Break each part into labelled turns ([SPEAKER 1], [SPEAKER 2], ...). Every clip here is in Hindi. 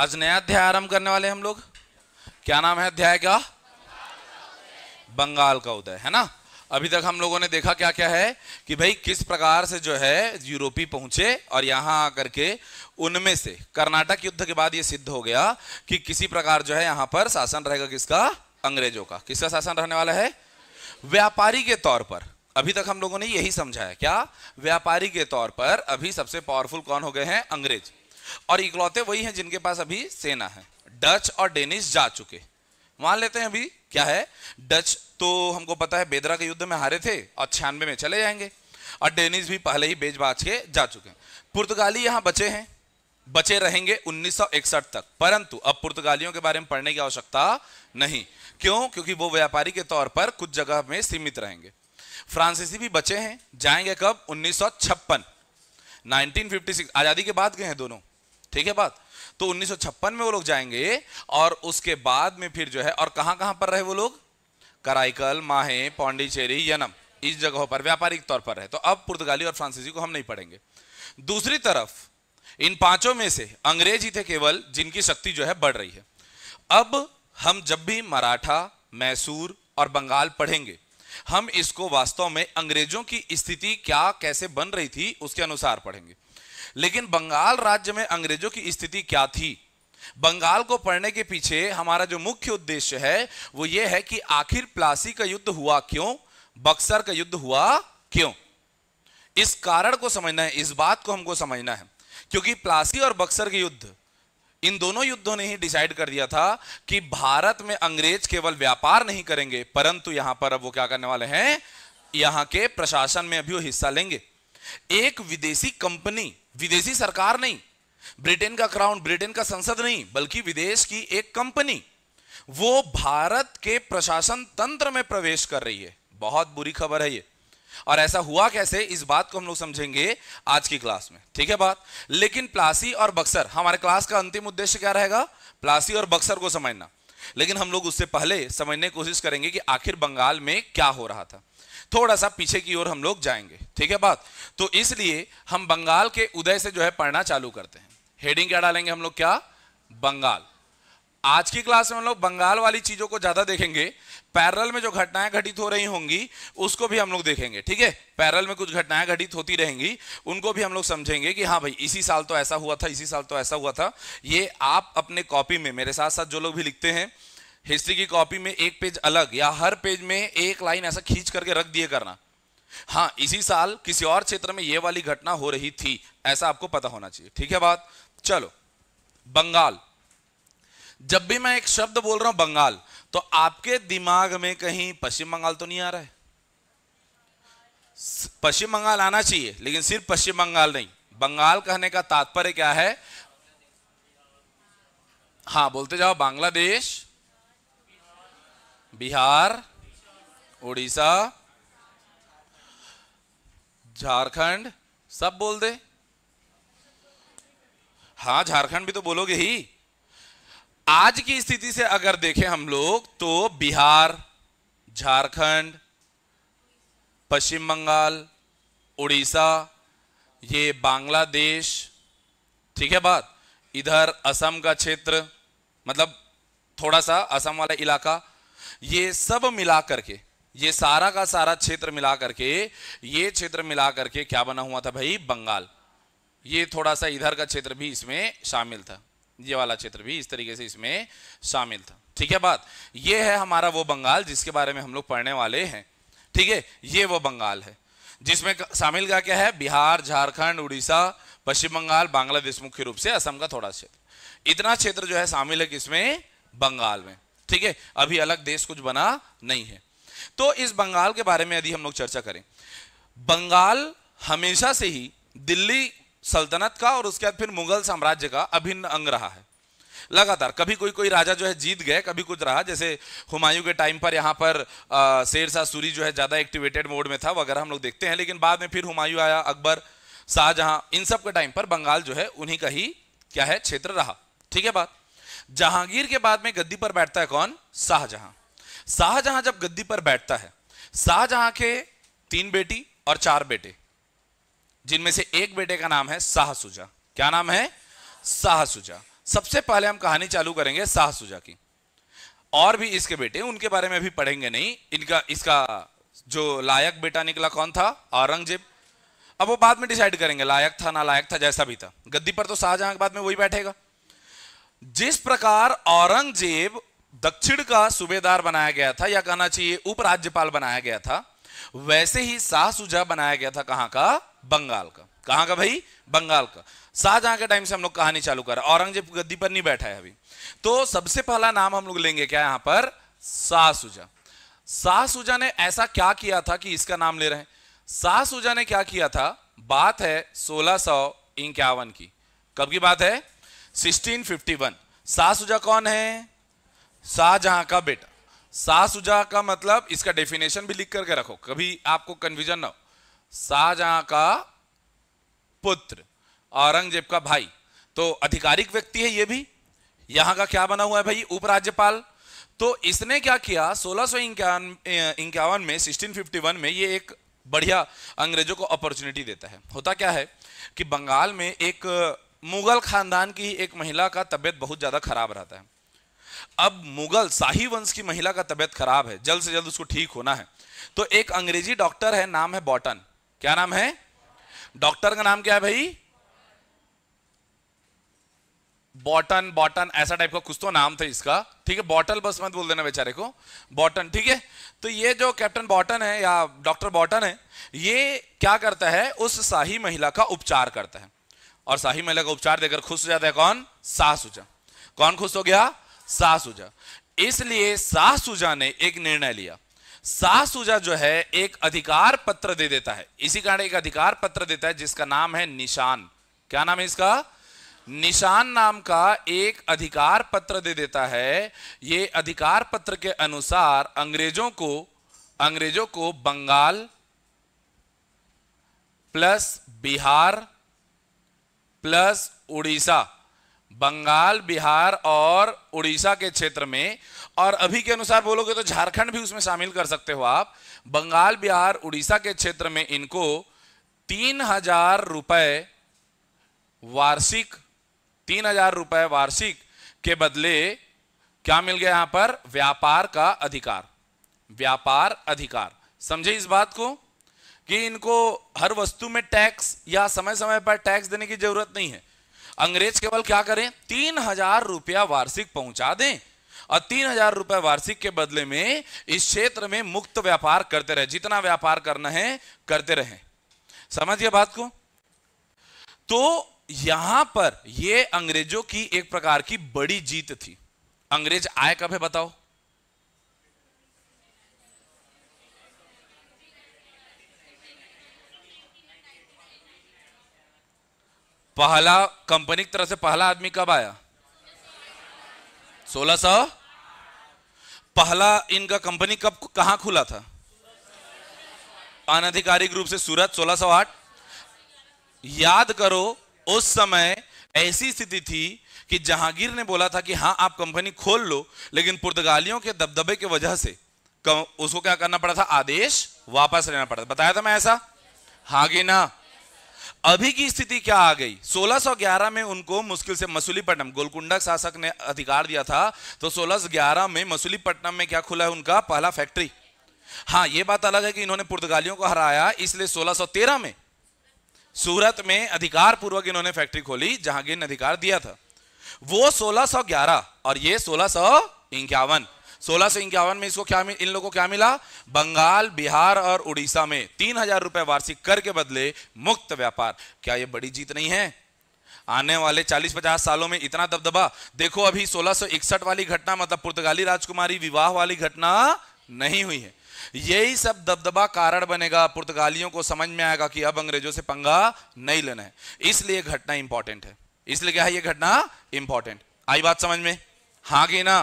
[SPEAKER 1] आज नया अध्याय आरंभ करने वाले हम लोग क्या नाम है अध्याय का बंगाल का उदय है ना अभी तक हम लोगों ने देखा क्या क्या है कि भाई किस प्रकार से जो है यूरोपी पहुंचे और यहां आकर के उनमें से कर्नाटक युद्ध के बाद ये सिद्ध हो गया कि किसी प्रकार जो है यहां पर शासन रहेगा किसका अंग्रेजों का किसका शासन रहने वाला है व्यापारी के तौर पर अभी तक हम लोगों ने यही समझा है क्या व्यापारी के तौर पर अभी सबसे पावरफुल कौन हो गए हैं अंग्रेज और इकलौते वही हैं जिनके पास अभी सेना है डच और डेनिश जा चुके मान लेते हैं अभी क्या है डच तो हमको पता है बेदरा के युद्ध में हारे थे और छियानवे में चले जाएंगे और डेनिश भी पहले ही बेच बाज के जा चुके हैं पुर्तगाली यहां बचे हैं बचे रहेंगे उन्नीस तक परंतु अब पुर्तगालियों के बारे में पढ़ने की आवश्यकता नहीं क्यों क्योंकि वो व्यापारी के तौर पर कुछ जगह में सीमित रहेंगे फ्रांसीसी भी बचे हैं जाएंगे कब 1956 1956 आज़ादी के बाद गए हैं दोनों ठीक है बात तो 1956 में वो लोग जाएंगे और उसके बाद में फिर जो है और कहां कहां पर रहे वो लोग कराइकल माहे पौंडीचेरी यनम इस जगहों पर व्यापारिक तौर पर रहे तो अब पुर्तगाली और फ्रांसीसी को हम नहीं पढ़ेंगे दूसरी तरफ इन पांचों में से अंग्रेज ही थे केवल जिनकी शक्ति जो है बढ़ रही है अब हम जब भी मराठा मैसूर और बंगाल पढ़ेंगे हम इसको वास्तव में अंग्रेजों की स्थिति क्या कैसे बन रही थी उसके अनुसार पढ़ेंगे लेकिन बंगाल राज्य में अंग्रेजों की स्थिति क्या थी बंगाल को पढ़ने के पीछे हमारा जो मुख्य उद्देश्य है वो ये है कि आखिर प्लासी का युद्ध हुआ क्यों बक्सर का युद्ध हुआ क्यों इस कारण को समझना है इस बात को हमको समझना है क्योंकि प्लासी और बक्सर के युद्ध इन दोनों युद्धों ने ही डिसाइड कर दिया था कि भारत में अंग्रेज केवल व्यापार नहीं करेंगे परंतु यहां पर अब वो क्या करने वाले हैं यहां के प्रशासन में अभी वो हिस्सा लेंगे एक विदेशी कंपनी विदेशी सरकार नहीं ब्रिटेन का क्राउन ब्रिटेन का संसद नहीं बल्कि विदेश की एक कंपनी वो भारत के प्रशासन तंत्र में प्रवेश कर रही है बहुत बुरी खबर है ये और ऐसा हुआ कैसे इस बात को हम लोग समझेंगे आज की क्लास में ठीक है बात लेकिन प्लासी और बक्सर हमारे क्लास का अंतिम उद्देश्य क्या रहेगा प्लासी और बक्सर को समझना लेकिन हम लोग उससे पहले समझने की कोशिश करेंगे कि आखिर बंगाल में क्या हो रहा था थोड़ा सा पीछे की ओर हम लोग जाएंगे ठीक है बात तो इसलिए हम बंगाल के उदय से जो है पढ़ना चालू करते हैं हेडिंग क्या डालेंगे हम लोग क्या बंगाल आज की क्लास में हम लोग बंगाल वाली चीजों को ज्यादा देखेंगे पैरल में जो घटनाएं घटित हो रही होंगी उसको भी हम लोग देखेंगे ठीक है पैरल में कुछ घटनाएं घटित होती रहेंगी उनको भी हम लोग समझेंगे कि हाँ भाई इसी साल तो ऐसा हुआ था इसी साल तो ऐसा हुआ था ये आप अपने कॉपी में मेरे साथ साथ जो लोग भी लिखते हैं हिस्ट्री की कॉपी में एक पेज अलग या हर पेज में एक लाइन ऐसा खींच करके रख दिए करना हाँ इसी साल किसी और क्षेत्र में यह वाली घटना हो रही थी ऐसा आपको पता होना चाहिए ठीक है बात चलो बंगाल जब भी मैं एक शब्द बोल रहा हूं बंगाल तो आपके दिमाग में कहीं पश्चिम बंगाल तो नहीं आ रहा है पश्चिम बंगाल आना चाहिए लेकिन सिर्फ पश्चिम बंगाल नहीं बंगाल कहने का तात्पर्य क्या है हाँ बोलते जाओ बांग्लादेश बिहार उड़ीसा झारखंड सब बोल दे हाँ झारखंड भी तो बोलोगे ही आज की स्थिति से अगर देखें हम लोग तो बिहार झारखंड पश्चिम बंगाल उड़ीसा ये बांग्लादेश ठीक है बात इधर असम का क्षेत्र मतलब थोड़ा सा असम वाला इलाका ये सब मिला करके ये सारा का सारा क्षेत्र मिला करके ये क्षेत्र मिला करके क्या बना हुआ था भाई बंगाल ये थोड़ा सा इधर का क्षेत्र भी इसमें शामिल था ये वाला क्षेत्र भी इस तरीके से इसमें शामिल था ठीक है बात ये है हमारा वो बंगाल जिसके बारे में हम लोग पढ़ने वाले हैं ठीक है ये वो बंगाल है जिसमें शामिल का क्या है बिहार झारखंड उड़ीसा पश्चिम बंगाल बांग्लादेश मुख्य रूप से असम का थोड़ा क्षेत्र इतना क्षेत्र जो है शामिल है किसमें बंगाल में ठीक है अभी अलग देश कुछ बना नहीं है तो इस बंगाल के बारे में यदि हम लोग चर्चा करें बंगाल हमेशा से ही दिल्ली सल्तनत का और उसके बाद फिर मुगल साम्राज्य का अभिन्न अंग रहा है लगातार कभी कोई कोई राजा जो है जीत गए कभी कुछ रहा जैसे हुमायूं के टाइम पर यहाँ पर शेरशाह शेर शाह सूरी जो है ज़्यादा एक्टिवेटेड मोड में था वगैरह हम लोग देखते हैं लेकिन बाद में फिर हुमायूं आया अकबर शाहजहां इन सब के टाइम पर बंगाल जो है उन्हीं का ही क्या है क्षेत्र रहा ठीक है बात जहांगीर के बाद में गद्दी पर बैठता है कौन शाहजहां शाहजहां जब गद्दी पर बैठता है शाहजहां के तीन बेटी और चार बेटे जिनमें से एक बेटे का नाम है शाहसुजा क्या नाम है शाहसुजा सबसे पहले हम कहानी चालू करेंगे शाहसुजा की और भी इसके बेटे उनके बारे में भी पढ़ेंगे नहीं इनका इसका जो लायक बेटा निकला कौन था औरंगजेब अब वो बाद में डिसाइड करेंगे लायक था ना लायक था जैसा भी था गद्दी पर तो शाहजहां के बाद में वही बैठेगा जिस प्रकार औरंगजेब दक्षिण का सूबेदार बनाया गया था या कहना चाहिए उपराज्यपाल बनाया गया था वैसे ही शाह सुजा बनाया गया था कहां का बंगाल का कहां का भाई बंगाल का शाहजहां के टाइम से हम लोग कहानी चालू कर रहे औरंगजेब गद्दी पर नहीं बैठा है अभी तो सबसे पहला नाम हम लोग लेंगे क्या यहां पर शाह सुजा शाह सुजा ने ऐसा क्या किया था कि इसका नाम ले रहे हैं शाह सुजा ने क्या किया था बात है सोलह की कब की बात है 1651 शाहजुहा कौन है शाहजहां का बेटा शाहजुहा का मतलब इसका डेफिनेशन भी लिख करके रखो कभी आपको कन्फ्यूजन ना हो शाहजहां का पुत्र औरंगजेब का भाई तो आधिकारिक व्यक्ति है ये भी यहां का क्या बना हुआ है भाई उपराज्यपाल तो इसने क्या किया सोलह सौ इक्यावन में 1651 में ये एक बढ़िया अंग्रेजों को अपॉर्चुनिटी देता है होता क्या है कि बंगाल में एक मुगल खानदान की एक महिला का तबियत बहुत ज़्यादा खराब रहता है अब मुगल शाही वंश की महिला का तबियत खराब है जल्द से जल्द उसको ठीक होना है तो एक अंग्रेजी डॉक्टर है नाम है बॉटन क्या नाम है डॉक्टर का नाम क्या है भाई बॉटन बॉटन ऐसा टाइप का कुछ तो नाम था इसका ठीक है बॉटल बस मत बोल देना बेचारे को बॉटन ठीक है तो ये जो कैप्टन बॉटन है या डॉक्टर बॉटन है ये क्या करता है उस शाही महिला का उपचार करता है और शाही महिला का उपचार देकर खुश हो जाता है कौन शाह कौन खुश हो गया साहसुजा इसलिए शाह ने एक निर्णय लिया शाह जो है एक अधिकार पत्र दे देता है इसी कारण एक अधिकार पत्र देता है जिसका नाम है निशान क्या नाम है इसका निशान नाम का एक अधिकार पत्र दे देता है ये अधिकार पत्र के अनुसार अंग्रेजों को अंग्रेजों को बंगाल प्लस बिहार प्लस उड़ीसा बंगाल बिहार और उड़ीसा के क्षेत्र में और अभी के अनुसार बोलोगे तो झारखंड भी उसमें शामिल कर सकते हो आप बंगाल बिहार उड़ीसा के क्षेत्र में इनको तीन हजार रुपये वार्षिक तीन हजार रुपये वार्षिक के बदले क्या मिल गया यहां पर व्यापार का अधिकार व्यापार अधिकार समझे इस बात को कि इनको हर वस्तु में टैक्स या समय समय पर टैक्स देने की जरूरत नहीं है अंग्रेज केवल क्या करें तीन हजार रुपया वार्षिक पहुंचा दें और तीन हजार रुपया वार्षिक के बदले में इस क्षेत्र में मुक्त व्यापार करते रहे जितना व्यापार करना है करते रहे समझिए बात को तो यहां पर यह अंग्रेजों की एक प्रकार की बड़ी जीत थी अंग्रेज आए कब है बताओ पहला कंपनी की तरफ से पहला आदमी कब आया सोलह सौ पहला इनका कंपनी कब कहा खुला था अनधिकारिक रूप से सूरत सोलह सौ आठ याद करो उस समय ऐसी स्थिति थी कि जहांगीर ने बोला था कि हाँ आप कंपनी खोल लो लेकिन पुर्तगालियों के दबदबे की वजह से उसको क्या करना पड़ा था आदेश वापस लेना पड़ा था बताया था मैं ऐसा हाँ कि ना अभी की स्थिति क्या आ गई 1611 में उनको मुश्किल से मसूलीपट्टनम गोलकुंडा शासक ने अधिकार दिया था तो 1611 में मसूलीपट्टनम में क्या खुला है उनका पहला फैक्ट्री हाँ यह बात अलग है कि इन्होंने पुर्तगालियों को हराया इसलिए 1613 में सूरत में अधिकार पूर्वक इन्होंने फैक्ट्री खोली जहांगीर ने अधिकार दिया था वो सोलह और ये सोलह सोलह सौ इक्यावन में इसको क्या इन लोगों को क्या मिला बंगाल बिहार और उड़ीसा में तीन हजार रुपए वार्षिक कर के बदले मुक्त व्यापार क्या ये बड़ी जीत नहीं है आने वाले 40-50 सालों में इतना दबदबा देखो अभी सोलह वाली घटना मतलब पुर्तगाली राजकुमारी विवाह वाली घटना नहीं हुई है यही सब दबदबा कारण बनेगा पुर्तगालियों को समझ में आएगा कि अब अंग्रेजों से पंगा नहीं लेना है इसलिए घटना इंपॉर्टेंट है इसलिए क्या है यह घटना इंपॉर्टेंट आई बात समझ में हाँ कि ना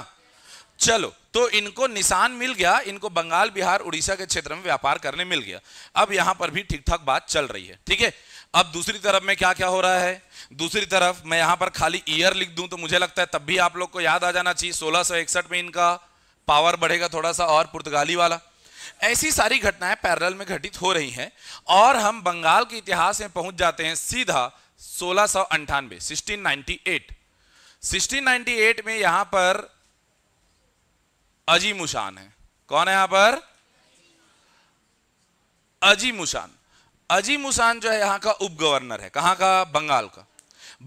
[SPEAKER 1] चलो तो इनको निशान मिल गया इनको बंगाल बिहार उड़ीसा के क्षेत्र में व्यापार करने मिल गया अब यहां पर भी ठीक ठाक बात चल रही है ठीक है अब दूसरी तरफ में क्या क्या हो रहा है दूसरी तरफ मैं यहां पर खाली ईयर लिख दूं तो मुझे लगता है तब भी आप लोग को याद आ जाना चाहिए सोलह में इनका पावर बढ़ेगा थोड़ा सा और पुर्तगाली वाला ऐसी सारी घटनाएं पैरल में घटित हो रही हैं और हम बंगाल के इतिहास में पहुंच जाते हैं सीधा सोलह सौ अंठानवे सिक्सटीन में यहां पर अजीमुशान है कौन है यहां पर अजीमुशान अजीमुशान जो है यहां का उप गवर्नर है कहां का बंगाल का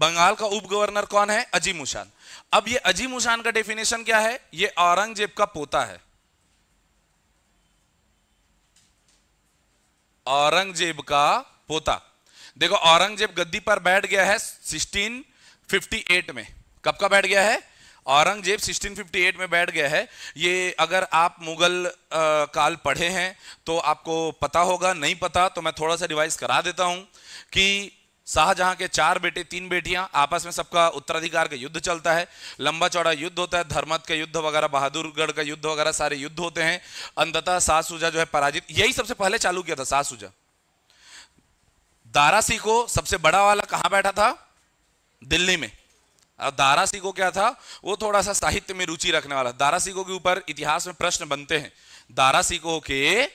[SPEAKER 1] बंगाल का उप गवर्नर कौन है अजीमुशान अब ये अजीमुशान का डेफिनेशन क्या है ये औरंगजेब का पोता है औरंगजेब का पोता देखो औरंगजेब गद्दी पर बैठ गया है 1658 में कब का बैठ गया है औरंगजेब 1658 में बैठ गया है ये अगर आप मुगल आ, काल पढ़े हैं तो आपको पता होगा नहीं पता तो मैं थोड़ा सा रिवाइज करा देता हूं कि शाहजहां के चार बेटे तीन बेटियां आपस में सबका उत्तराधिकार का युद्ध चलता है लंबा चौड़ा युद्ध होता है धर्मत का युद्ध वगैरह बहादुरगढ़ का युद्ध वगैरह सारे युद्ध होते हैं अंततः सासूजा जो है पराजित यही सबसे पहले चालू किया था सासूजा दारासी को सबसे बड़ा वाला कहां बैठा था दिल्ली में दारा सिंह को क्या था वो थोड़ा सा साहित्य में रुचि रखने वाला दारा सिंह के ऊपर इतिहास में प्रश्न बनते हैं दारा सिंह के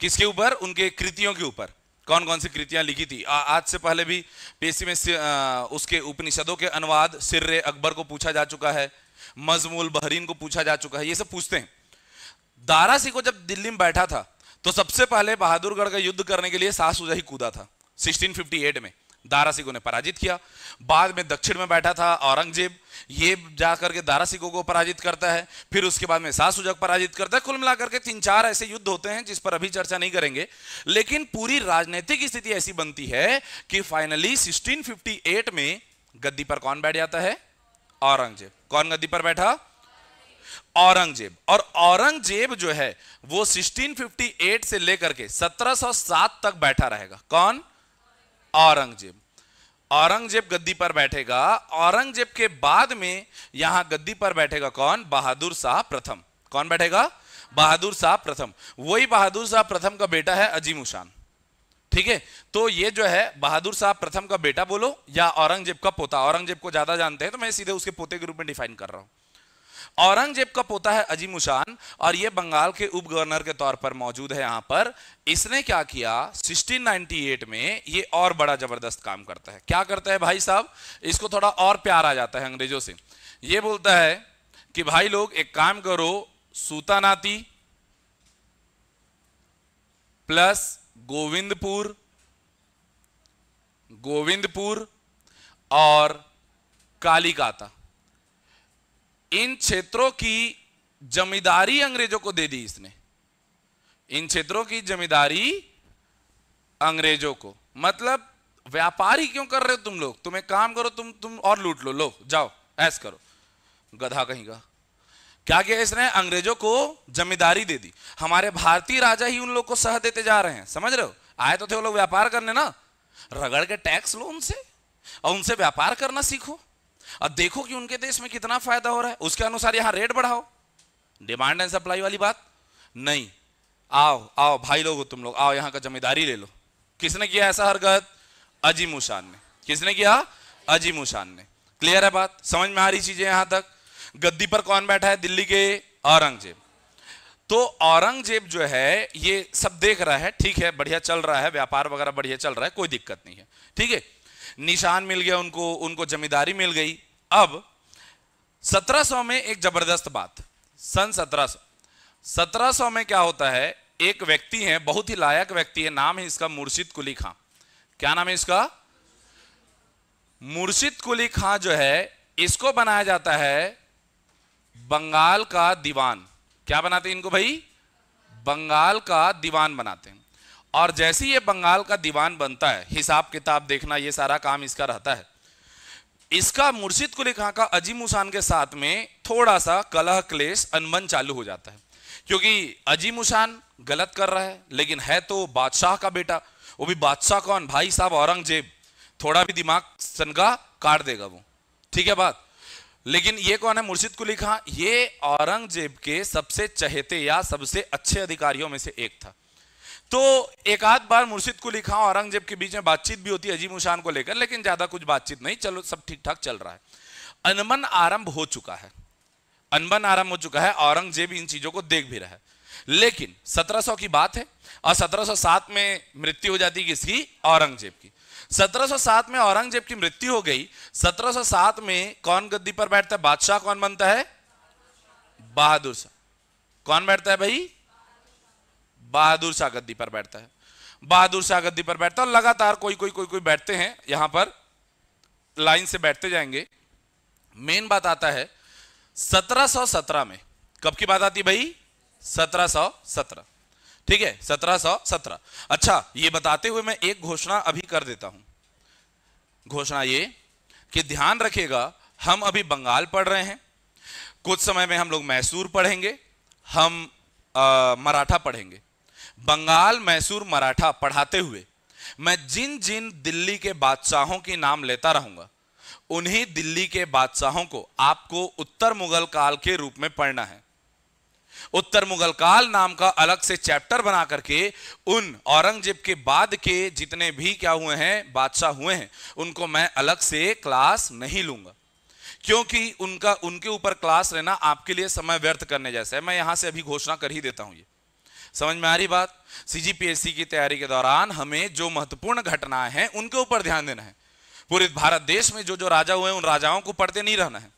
[SPEAKER 1] किसके ऊपर उनके कृतियों के ऊपर कौन कौन सी कृतियां लिखी थी आ, आज से पहले भी पेशी में आ, उसके उपनिषदों के अनुवाद सिर्रे अकबर को पूछा जा चुका है मजमूल बहरीन को पूछा जा चुका है ये सब पूछते हैं दारासी को जब दिल्ली में बैठा था तो सबसे पहले बहादुरगढ़ का युद्ध करने के लिए सासूजा ही कूदा था सिक्सटीन में दारासिको ने पराजित किया बाद में दक्षिण में बैठा था औरंगजेब ये के दारा दारासिको को पराजित करता है फिर उसके बाद में सासुजग पराजित करता है कुल मिलाकर के तीन चार ऐसे युद्ध होते हैं जिस पर अभी चर्चा नहीं करेंगे लेकिन पूरी राजनीतिक स्थिति ऐसी बनती है कि फाइनली सिक्सटीन में गद्दी पर कौन बैठ जाता है औरंगजेब कौन गद्दी पर बैठा औरंगजेब और औरंगजेब जो है वो 1658 से लेकर के 1707 तक बैठा रहेगा कौन औरंगजेब औरंगजेब गद्दी पर बैठेगा औरंगजेब के बाद में यहां गद्दी पर बैठेगा कौन बहादुर शाह प्रथम कौन बैठेगा बहादुर शाह प्रथम वही बहादुर शाह प्रथम का बेटा है अजीम उशान ठीक है तो ये जो है बहादुर शाह प्रथम का बेटा बोलो या औरंगजेब का पोता औरंगजेब को ज्यादा जानते हैं तो मैं सीधे उसके पोते के रूप में डिफाइन कर रहा हूं औरंगजेब का पोता है अजीम उशान और ये बंगाल के उप गवर्नर के तौर पर मौजूद है यहां पर इसने क्या किया 1698 में ये और बड़ा जबरदस्त काम करता है क्या करता है भाई साहब इसको थोड़ा और प्यार आ जाता है अंग्रेजों से ये बोलता है कि भाई लोग एक काम करो सूतानाती प्लस गोविंदपुर गोविंदपुर और कालीकाता इन क्षेत्रों की जमींदारी अंग्रेजों को दे दी इसने इन क्षेत्रों की जमींदारी अंग्रेजों को मतलब व्यापार ही क्यों कर रहे हो तुम लोग तुम एक काम करो तुम तुम और लूट लो लो जाओ ऐस करो गधा कहीं का क्या किया इसने अंग्रेजों को जमींदारी दे दी हमारे भारतीय राजा ही उन लोग को सह देते जा रहे हैं समझ रहे हो आए तो थे वो लोग व्यापार करने ना रगड़ के टैक्स लो उनसे और उनसे व्यापार करना सीखो और देखो कि उनके देश में कितना फायदा हो रहा है उसके अनुसार यहां रेट बढ़ाओ डिमांड एंड सप्लाई वाली बात नहीं आओ आओ भाई लोग तुम लोग आओ यहां का जमींदारी ले लो किसने किया ऐसा हरकत अजीम उशान ने किसने किया अजीम उशान ने क्लियर है बात समझ में आ रही चीजें यहां तक गद्दी पर कौन बैठा है दिल्ली के औरंगजेब तो औरंगजेब जो है ये सब देख रहा है ठीक है बढ़िया चल रहा है व्यापार वगैरह बढ़िया चल रहा है कोई दिक्कत नहीं है ठीक है निशान मिल गया उनको उनको जमींदारी मिल गई अब 1700 में एक जबरदस्त बात सन 1700 1700 में क्या होता है एक व्यक्ति है बहुत ही लायक व्यक्ति है नाम है इसका मुर्शिद कुली खां क्या नाम है इसका मुर्शिद कुली खां जो है इसको बनाया जाता है बंगाल का दीवान क्या बनाते हैं इनको भाई बंगाल का दीवान बनाते हैं और जैसे ये बंगाल का दीवान बनता है हिसाब किताब देखना ये सारा काम इसका रहता है इसका मुर्शिद कुली खां का अजीम के साथ में थोड़ा सा कलह क्लेश अनबन चालू हो जाता है क्योंकि अजीम गलत कर रहा है लेकिन है तो बादशाह का बेटा वो भी बादशाह कौन भाई साहब औरंगजेब थोड़ा भी दिमाग सनगा काट देगा वो ठीक है बात लेकिन ये कौन है मुर्शिद कुली खां ये औरंगजेब के सबसे चहेते या सबसे अच्छे अधिकारियों में से एक था तो एक आध बार मुर्शिद को लिखा औरंगजेब के बीच में बातचीत भी होती है अजीम उशान को लेकर लेकिन ज्यादा कुछ बातचीत नहीं चलो सब ठीक ठाक चल रहा है अनबन आरंभ हो चुका है अनबन आरंभ हो चुका है औरंगजेब इन चीजों को देख भी रहा है लेकिन 1700 की बात है और 1707 में मृत्यु हो जाती किसकी औरंगजेब की 1707 में औरंगजेब की मृत्यु हो गई 1707 में कौन गद्दी पर बैठता है बादशाह कौन बनता है बहादुर शाह कौन बैठता है भाई बहादुर शाह गद्दी पर बैठता है बहादुर शाह गद्दी पर बैठता है और लगातार कोई कोई कोई कोई बैठते हैं यहां पर लाइन से बैठते जाएंगे मेन बात आता है 1717 में कब की बात आती भाई 1717 ठीक है 1717 अच्छा ये बताते हुए मैं एक घोषणा अभी कर देता हूं घोषणा ये कि ध्यान रखिएगा हम अभी बंगाल पढ़ रहे हैं कुछ समय में हम लोग मैसूर पढ़ेंगे हम आ, मराठा पढ़ेंगे बंगाल मैसूर मराठा पढ़ाते हुए मैं जिन जिन दिल्ली के बादशाहों के नाम लेता रहूंगा उन्हीं दिल्ली के बादशाहों को आपको उत्तर मुगल काल के रूप में पढ़ना है उत्तर मुगल काल नाम का अलग से चैप्टर बना करके उन औरंगजेब के बाद के जितने भी क्या हुए हैं बादशाह हुए हैं उनको मैं अलग से क्लास नहीं लूंगा क्योंकि उनका उनके ऊपर क्लास लेना आपके लिए समय व्यर्थ करने जैसा है मैं यहां से अभी घोषणा कर ही देता हूं ये समझ में आ रही बात सीजीपीएससी की तैयारी के दौरान हमें जो महत्वपूर्ण घटनाएं हैं उनके ऊपर ध्यान देना है पूरे भारत देश में जो जो राजा हुए उन राजाओं को पढ़ते नहीं रहना है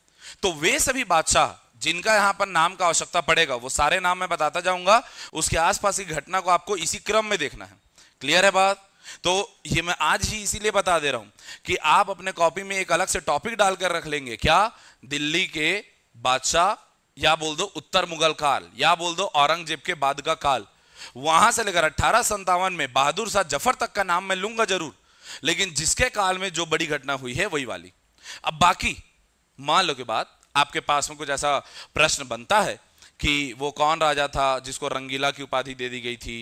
[SPEAKER 1] तो वे सभी बादशाह जिनका यहां पर नाम का आवश्यकता पड़ेगा वो सारे नाम मैं बताता जाऊंगा उसके आसपास की घटना को आपको इसी क्रम में देखना है क्लियर है बात तो ये मैं आज ही इसीलिए बता दे रहा हूं कि आप अपने कॉपी में एक अलग से टॉपिक डालकर रख लेंगे क्या दिल्ली के बादशाह या बोल दो उत्तर मुगल काल या बोल दो औरंगजेब के बाद का काल वहां से लेकर अठारह संतावन में बहादुर शाह जफर तक का नाम मैं लूंगा जरूर लेकिन जिसके काल में जो बड़ी घटना हुई है वही वाली अब बाकी मान लो के बाद आपके पास में कुछ ऐसा प्रश्न बनता है कि वो कौन राजा था जिसको रंगीला की उपाधि दे दी गई थी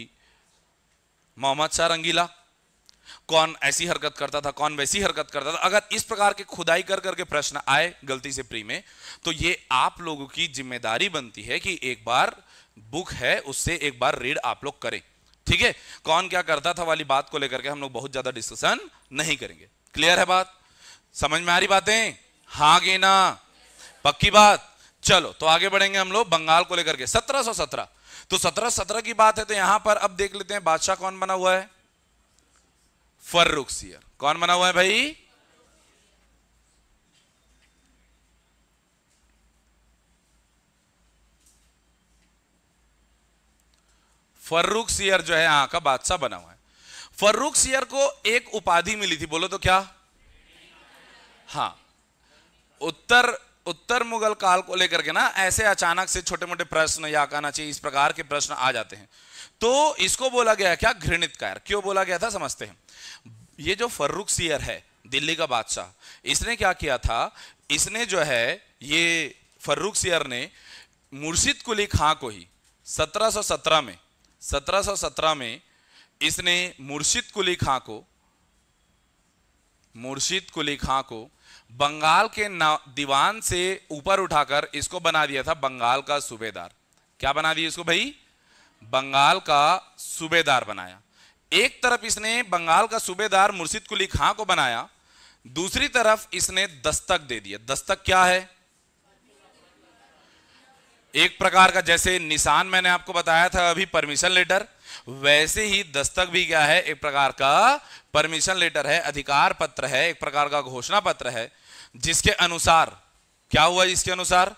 [SPEAKER 1] मोहम्मद शाह रंगीला कौन ऐसी हरकत करता था कौन वैसी हरकत करता था अगर इस प्रकार के खुदाई कर करके प्रश्न आए गलती से प्री में तो ये आप लोगों की जिम्मेदारी बनती है कि एक बार बुक है उससे एक बार रीड आप लोग करें ठीक है कौन क्या करता था वाली बात को लेकर के हम लोग बहुत ज्यादा डिस्कशन नहीं करेंगे क्लियर है बात समझ में आ रही बातें हाँ गे ना पक्की बात चलो तो आगे बढ़ेंगे हम लोग बंगाल को लेकर के सत्रह सत्रह तो सत्रह सत्रह की बात है तो यहां पर अब देख लेते हैं बादशाह कौन बना हुआ है फर्रुख सियर कौन बना हुआ है भाई फर्रुख सियर जो है यहां का बादशाह बना हुआ है फर्रुख सियर को एक उपाधि मिली थी बोलो तो क्या हां उत्तर उत्तर मुगल काल को लेकर के ना ऐसे अचानक से छोटे मोटे प्रश्न या कहना चाहिए इस प्रकार के प्रश्न आ जाते हैं तो इसको बोला गया क्या घृणित कायर क्यों बोला गया था समझते हैं ये जो फर्रुख सियर है दिल्ली का बादशाह इसने क्या किया था इसने जो है ये फर्रुख सियर ने मुर्शिद कुली खां को ही 1717 में 1717 में इसने मुर्शिद कुली खां को मुर्शिद कुली खां को बंगाल के दीवान से ऊपर उठाकर इसको बना दिया था बंगाल का सूबेदार क्या बना दिया इसको भाई बंगाल का सूबेदार बनाया एक तरफ इसने बंगाल का सूबेदार मुर्शिद कुली खां को बनाया दूसरी तरफ इसने दस्तक दे दिया दस्तक क्या है एक प्रकार का जैसे निशान मैंने आपको बताया था अभी परमिशन लेटर वैसे ही दस्तक भी क्या है एक प्रकार का परमिशन लेटर है अधिकार पत्र है एक प्रकार का घोषणा पत्र है जिसके अनुसार क्या हुआ इसके अनुसार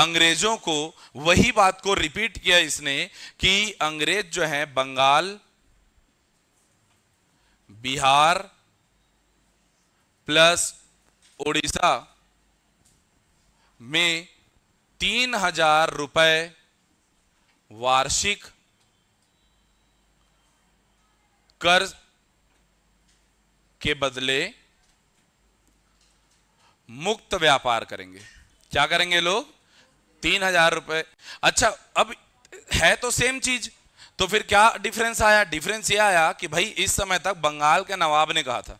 [SPEAKER 1] अंग्रेजों को वही बात को रिपीट किया इसने कि अंग्रेज जो है बंगाल बिहार प्लस ओडिशा में तीन हजार रुपए वार्षिक कर के बदले मुक्त व्यापार करेंगे क्या करेंगे लोग तीन हजार रुपए अच्छा अब है तो सेम चीज तो फिर क्या डिफरेंस आया डिफरेंस ये आया कि भाई इस समय तक बंगाल के नवाब ने कहा था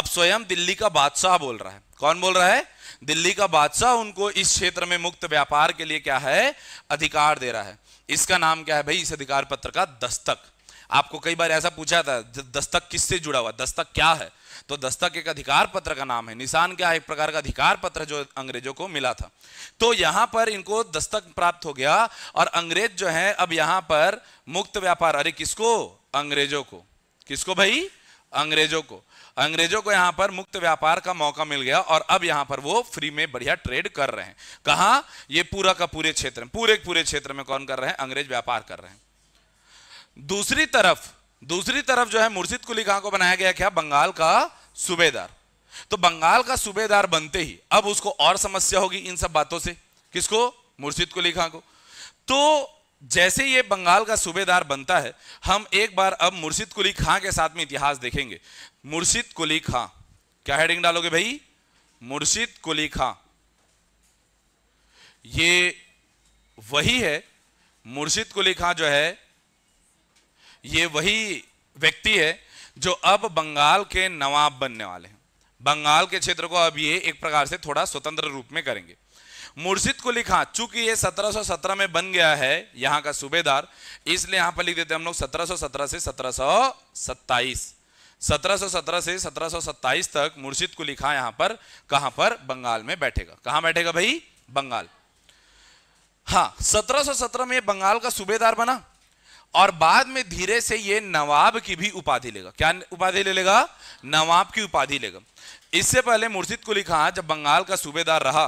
[SPEAKER 1] अब स्वयं दिल्ली का बादशाह बोल रहा है कौन बोल रहा है दिल्ली का बादशाह उनको इस क्षेत्र में मुक्त व्यापार के लिए क्या है अधिकार दे रहा है इसका नाम क्या है भाई इस अधिकार पत्र का दस्तक आपको कई बार ऐसा पूछा था दस्तक किससे जुड़ा हुआ दस्तक क्या है तो दस्तक एक अधिकार पत्र का नाम है निशान क्या है एक प्रकार का अधिकार पत्र जो अंग्रेजों को मिला था तो यहां पर इनको दस्तक प्राप्त हो गया और अंग्रेज जो है अब यहां पर मुक्त व्यापार अरे किसको अंग्रेजों को किसको भाई अंग्रेजों को अंग्रेजों को यहां पर मुक्त व्यापार का मौका मिल गया और अब यहां पर वो फ्री में बढ़िया ट्रेड कर रहे हैं कहा ये पूरा का पूरे क्षेत्र में पूरे पूरे क्षेत्र में कौन कर रहे हैं अंग्रेज व्यापार कर रहे हैं दूसरी तरफ दूसरी तरफ जो है मुर्शिद कुली खां को बनाया गया क्या बंगाल का सूबेदार तो बंगाल का सूबेदार बनते ही अब उसको और समस्या होगी इन सब बातों से किसको मुर्शिद कुली खां को तो जैसे ये बंगाल का सूबेदार बनता है हम एक बार अब मुर्शिद कुली खां के साथ में इतिहास देखेंगे मुर्शिद कुली खां क्या हेडिंग डालोगे भाई मुर्शिद कुली खां ये वही है मुर्शिद कुली खां जो है ये वही व्यक्ति है जो अब बंगाल के नवाब बनने वाले हैं बंगाल के क्षेत्र को अब ये एक प्रकार से थोड़ा स्वतंत्र रूप में करेंगे मुर्शिद को लिखा चूंकि ये 1717 में बन गया है यहाँ का सूबेदार इसलिए यहां पर लिख देते हम लोग 1717 से 1727 1717 से 1727 तक मुर्शिद को लिखा यहां पर कहां पर बंगाल में बैठेगा कहां बैठेगा भाई बंगाल हाँ 1717 में बंगाल का सूबेदार बना और बाद में धीरे से ये नवाब की भी उपाधि लेगा क्या उपाधि ले लेगा नवाब की उपाधि लेगा इससे पहले मुर्शिद कुली लिखा जब बंगाल का सूबेदार रहा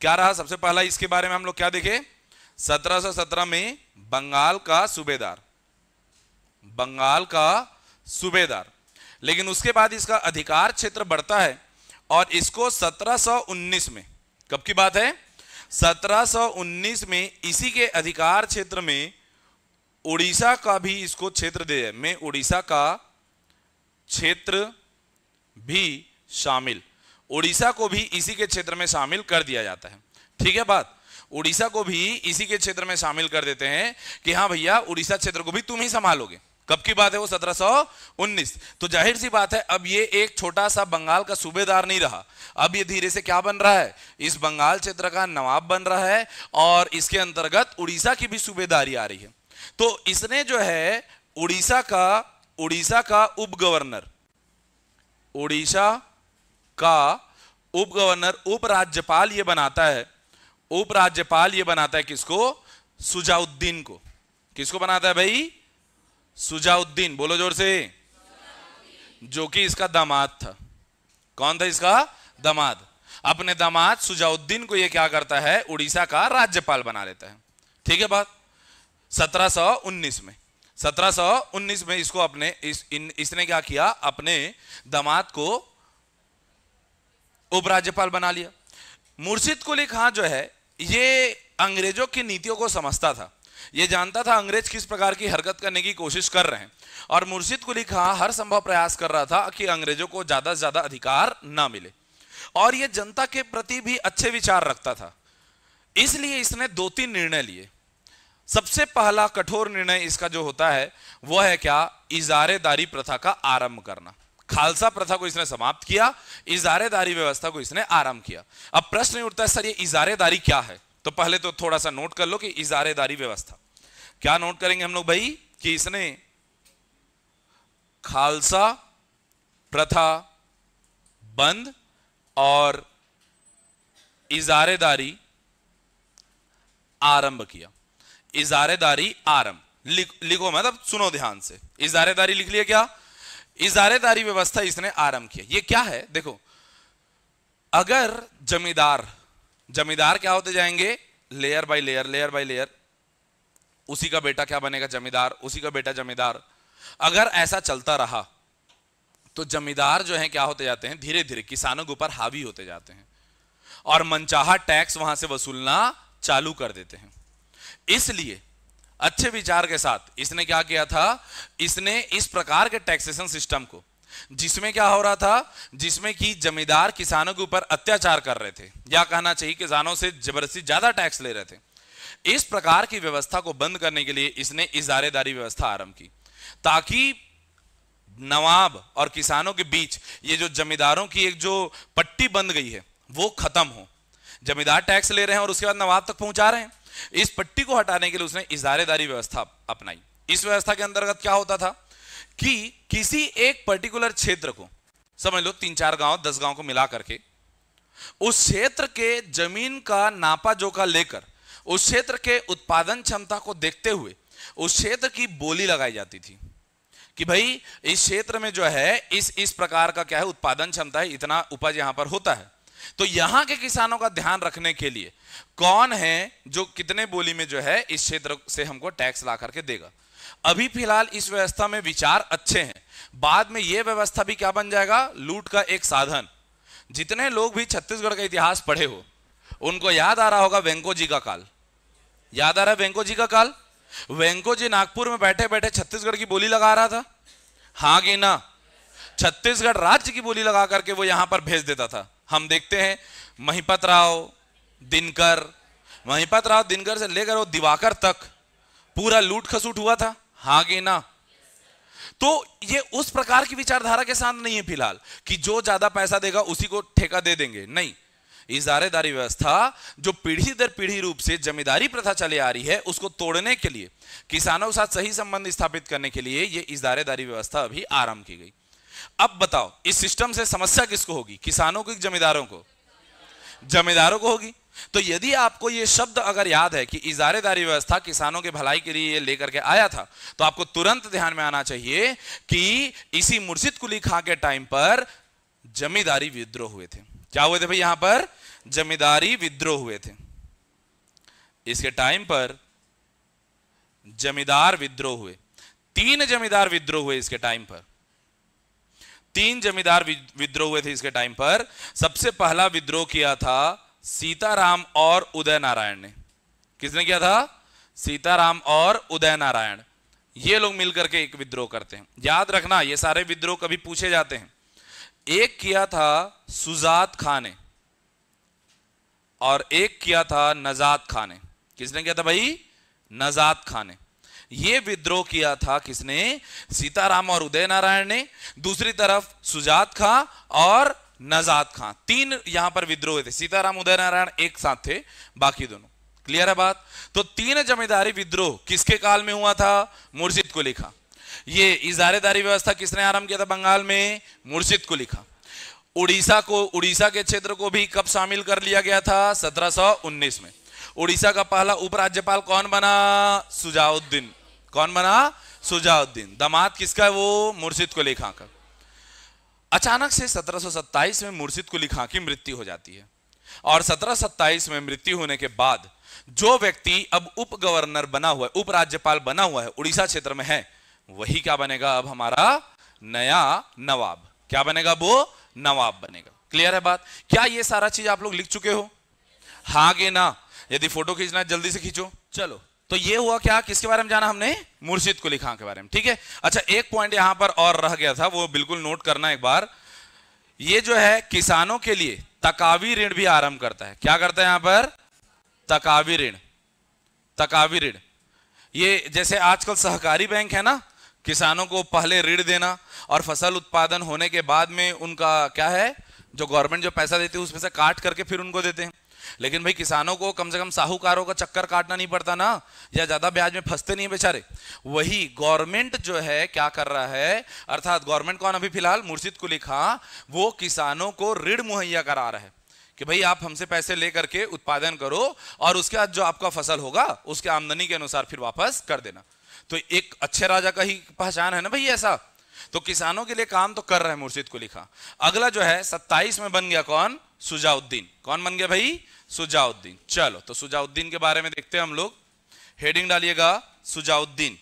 [SPEAKER 1] क्या रहा सबसे पहला इसके बारे में हम लोग क्या देखे 1717 में बंगाल का सूबेदार बंगाल का सूबेदार लेकिन उसके बाद इसका अधिकार क्षेत्र बढ़ता है और इसको 1719 में कब की बात है 1719 में इसी के अधिकार क्षेत्र में उड़ीसा का भी इसको क्षेत्र दे में उड़ीसा का क्षेत्र भी शामिल उड़ीसा को भी इसी के क्षेत्र में शामिल कर दिया जाता है ठीक है बात उड़ीसा को भी इसी के क्षेत्र में शामिल कर देते हैं कि हाँ भैया उड़ीसा क्षेत्र को भी तुम ही संभालोगे कब की बात है वो 1719 तो जाहिर सी बात है अब ये एक छोटा सा बंगाल का सूबेदार नहीं रहा अब ये धीरे से क्या बन रहा है इस बंगाल क्षेत्र का नवाब बन रहा है और इसके अंतर्गत उड़ीसा की भी सूबेदारी आ रही है तो इसने जो है उड़ीसा का उड़ीसा का उप गवर्नर उड़ीसा का उप गवर्नर उपराज्यपाल ये बनाता है उपराज्यपाल ये बनाता है किसको सुजाउद्दीन को किसको बनाता है भाई सुजाउद्दीन बोलो जोर से जो कि इसका दामाद था कौन था इसका दामाद अपने दामाद सुजाउद्दीन को यह क्या करता है उड़ीसा का राज्यपाल बना लेता है ठीक है बात 1719 में 1719 में इसको अपने इस इन, इसने क्या किया अपने दामाद को उपराज्यपाल बना लिया मुर्शिद कुली खां जो है ये अंग्रेजों की नीतियों को समझता था ये जानता था अंग्रेज किस प्रकार की हरकत करने की कोशिश कर रहे हैं और मुर्शिद कुली खां हर संभव प्रयास कर रहा था कि अंग्रेजों को ज़्यादा से ज़्यादा अधिकार ना मिले और ये जनता के प्रति भी अच्छे विचार रखता था इसलिए इसने दो तीन निर्णय लिए सबसे पहला कठोर निर्णय इसका जो होता है वह है क्या इजारेदारी प्रथा का आरंभ करना खालसा प्रथा को इसने समाप्त किया इजारेदारी व्यवस्था को इसने आरंभ किया अब प्रश्न उठता है सर ये इजारेदारी क्या है तो पहले तो थोड़ा सा नोट कर लो कि इजारेदारी व्यवस्था क्या नोट करेंगे हम लोग भाई कि इसने खालसा प्रथा बंद और इजारेदारी आरंभ किया इजारेदारी आरम लिखो मतलब सुनो ध्यान से इजारेदारी लिख लिया क्या इजारेदारी व्यवस्था इसने आरंभ किया ये क्या है देखो अगर जमींदार जमींदार क्या होते जाएंगे layer by layer layer by layer उसी का बेटा क्या बनेगा जमींदार उसी का बेटा जमींदार अगर ऐसा चलता रहा तो जमींदार जो है क्या होते जाते हैं धीरे धीरे किसानों के ऊपर हावी होते जाते हैं और मनचाहा टैक्स वहां से वसूलना चालू कर देते हैं इसलिए अच्छे विचार के साथ इसने क्या किया था इसने इस प्रकार के टैक्सेशन सिस्टम को जिसमें क्या हो रहा था जिसमें कि जमींदार किसानों के ऊपर अत्याचार कर रहे थे या कहना चाहिए किसानों से जबरदस्ती ज्यादा टैक्स ले रहे थे इस प्रकार की व्यवस्था को बंद करने के लिए इसने इजारेदारी व्यवस्था आरंभ की ताकि नवाब और किसानों के बीच ये जो जमींदारों की एक जो पट्टी बंद गई है वो खत्म हो जमींदार टैक्स ले रहे हैं और उसके बाद नवाब तक पहुंचा रहे हैं इस पट्टी को हटाने के लिए उसने इजारेदारी व्यवस्था अपनाई इस व्यवस्था के अंतर्गत क्या होता था कि किसी एक पर्टिकुलर क्षेत्र को समझ लो तीन चार गांव दस गांव को मिला करके उस क्षेत्र के जमीन का नापा जोखा लेकर उस क्षेत्र के उत्पादन क्षमता को देखते हुए उस क्षेत्र की बोली लगाई जाती थी कि भाई इस क्षेत्र में जो है इस इस प्रकार का क्या है उत्पादन क्षमता है इतना उपज यहां पर होता है तो यहां के किसानों का ध्यान रखने के लिए कौन है जो कितने बोली में जो है इस क्षेत्र से हमको टैक्स ला करके देगा अभी फिलहाल इस व्यवस्था में विचार अच्छे हैं बाद में यह व्यवस्था भी क्या बन जाएगा लूट का एक साधन जितने लोग भी छत्तीसगढ़ का इतिहास पढ़े हो उनको याद आ रहा होगा वेंको जी का काल याद आ रहा है वेंको जी का काल वेंको जी नागपुर में बैठे बैठे छत्तीसगढ़ की बोली लगा रहा था हाँ कि ना छत्तीसगढ़ राज्य की बोली लगा करके वो यहां पर भेज देता था हम देखते हैं महिपत राव दिनकर महिपत राव दिनकर से लेकर वो दिवाकर तक पूरा लूट खसूट हुआ था हागे ना तो ये उस प्रकार की विचारधारा के साथ नहीं है फिलहाल कि जो ज्यादा पैसा देगा उसी को ठेका दे देंगे नहीं इजारेदारी व्यवस्था जो पीढ़ी दर पीढ़ी रूप से जमींदारी प्रथा चले आ रही है उसको तोड़ने के लिए किसानों के साथ सही संबंध स्थापित करने के लिए ये इजारेदारी व्यवस्था अभी आरंभ की गई अब बताओ इस सिस्टम से समस्या किसको होगी किसानों को जमींदारों को जमींदारों को होगी तो यदि आपको यह शब्द अगर याद है कि इजारेदारी व्यवस्था किसानों के भलाई के लिए लेकर के आया था तो आपको तुरंत ध्यान में आना चाहिए कि इसी मुर्शिद कुली खां के टाइम पर जमींदारी विद्रोह हुए थे क्या हुए थे भाई यहां पर जमींदारी विद्रोह हुए थे इसके टाइम पर जमींदार विद्रोह हुए तीन जमींदार विद्रोह हुए इसके टाइम पर तीन जमींदार विद्रोह हुए थे इसके टाइम पर सबसे पहला विद्रोह किया था सीताराम और उदय नारायण ने किसने किया था सीताराम और उदय नारायण ये लोग मिलकर के एक विद्रोह करते हैं याद रखना ये सारे विद्रोह कभी पूछे जाते हैं एक किया था सुजात खां ने और एक किया था नजात खाने ने किसने किया था भाई नजात खां ने ये विद्रोह किया था किसने सीताराम और उदय नारायण ने दूसरी तरफ सुजात खां और नजात खां तीन यहां पर विद्रोह थे सीताराम उदय नारायण एक साथ थे बाकी दोनों क्लियर है बात तो तीन जमींदारी विद्रोह किसके काल में हुआ था मुर्शिद को लिखा ये इजारेदारी व्यवस्था किसने आरंभ किया था बंगाल में मुर्शिद को लिखा उड़ीसा को उड़ीसा के क्षेत्र को भी कब शामिल कर लिया गया था 1719 में उड़ीसा का पहला उपराज्यपाल कौन बना सुजाउद्दीन कौन बना सुजाउद्दीन दामाद किसका है वो मुर्शिद को खां का अचानक से 1727 में मुर्शिद को लिखा की मृत्यु हो जाती है और 1727 में मृत्यु होने के बाद जो व्यक्ति अब उप गवर्नर बना हुआ है उपराज्यपाल बना हुआ है उड़ीसा क्षेत्र में है वही क्या बनेगा अब हमारा नया नवाब क्या बनेगा वो नवाब बनेगा क्लियर है बात क्या ये सारा चीज आप लोग लिख चुके हो हाँ के ना यदि फोटो खींचना जल्दी से खींचो चलो तो ये हुआ क्या किसके बारे में जाना हमने मुर्शिद को लिखा के बारे में ठीक है अच्छा एक पॉइंट यहां पर और रह गया था वो बिल्कुल नोट करना एक बार ये जो है किसानों के लिए तकावी ऋण भी आरंभ करता है क्या करता है यहां पर तकावी ऋण तकावी ऋण ये जैसे आजकल सहकारी बैंक है ना किसानों को पहले ऋण देना और फसल उत्पादन होने के बाद में उनका क्या है जो गवर्नमेंट जो पैसा देती है उसमें से काट करके फिर उनको देते हैं लेकिन भाई किसानों को कम से कम साहूकारों का चक्कर काटना नहीं पड़ता ना या ज्यादा ब्याज में फंसते नहीं बेचारे वही गवर्नमेंट जो है क्या कर रहा है अर्थात गवर्नमेंट कौन अभी फिलहाल मुर्शिद को लिखा वो किसानों को ऋण मुहैया करा रहा है कि भाई आप हमसे पैसे लेकर के उत्पादन करो और उसके बाद जो आपका फसल होगा उसके आमदनी के अनुसार फिर वापस कर देना तो एक अच्छे राजा का ही पहचान है ना भाई ऐसा तो किसानों के लिए काम तो कर रहे हैं मुर्शिद को लिखा अगला जो है सत्ताईस में बन गया कौन सुजाउद्दीन कौन बन गया भाई सुजाउद्दीन चलो तो सुजाउद्दीन के बारे में देखते हैं हम लोग हेडिंग डालिएगा सुजाउद्दीन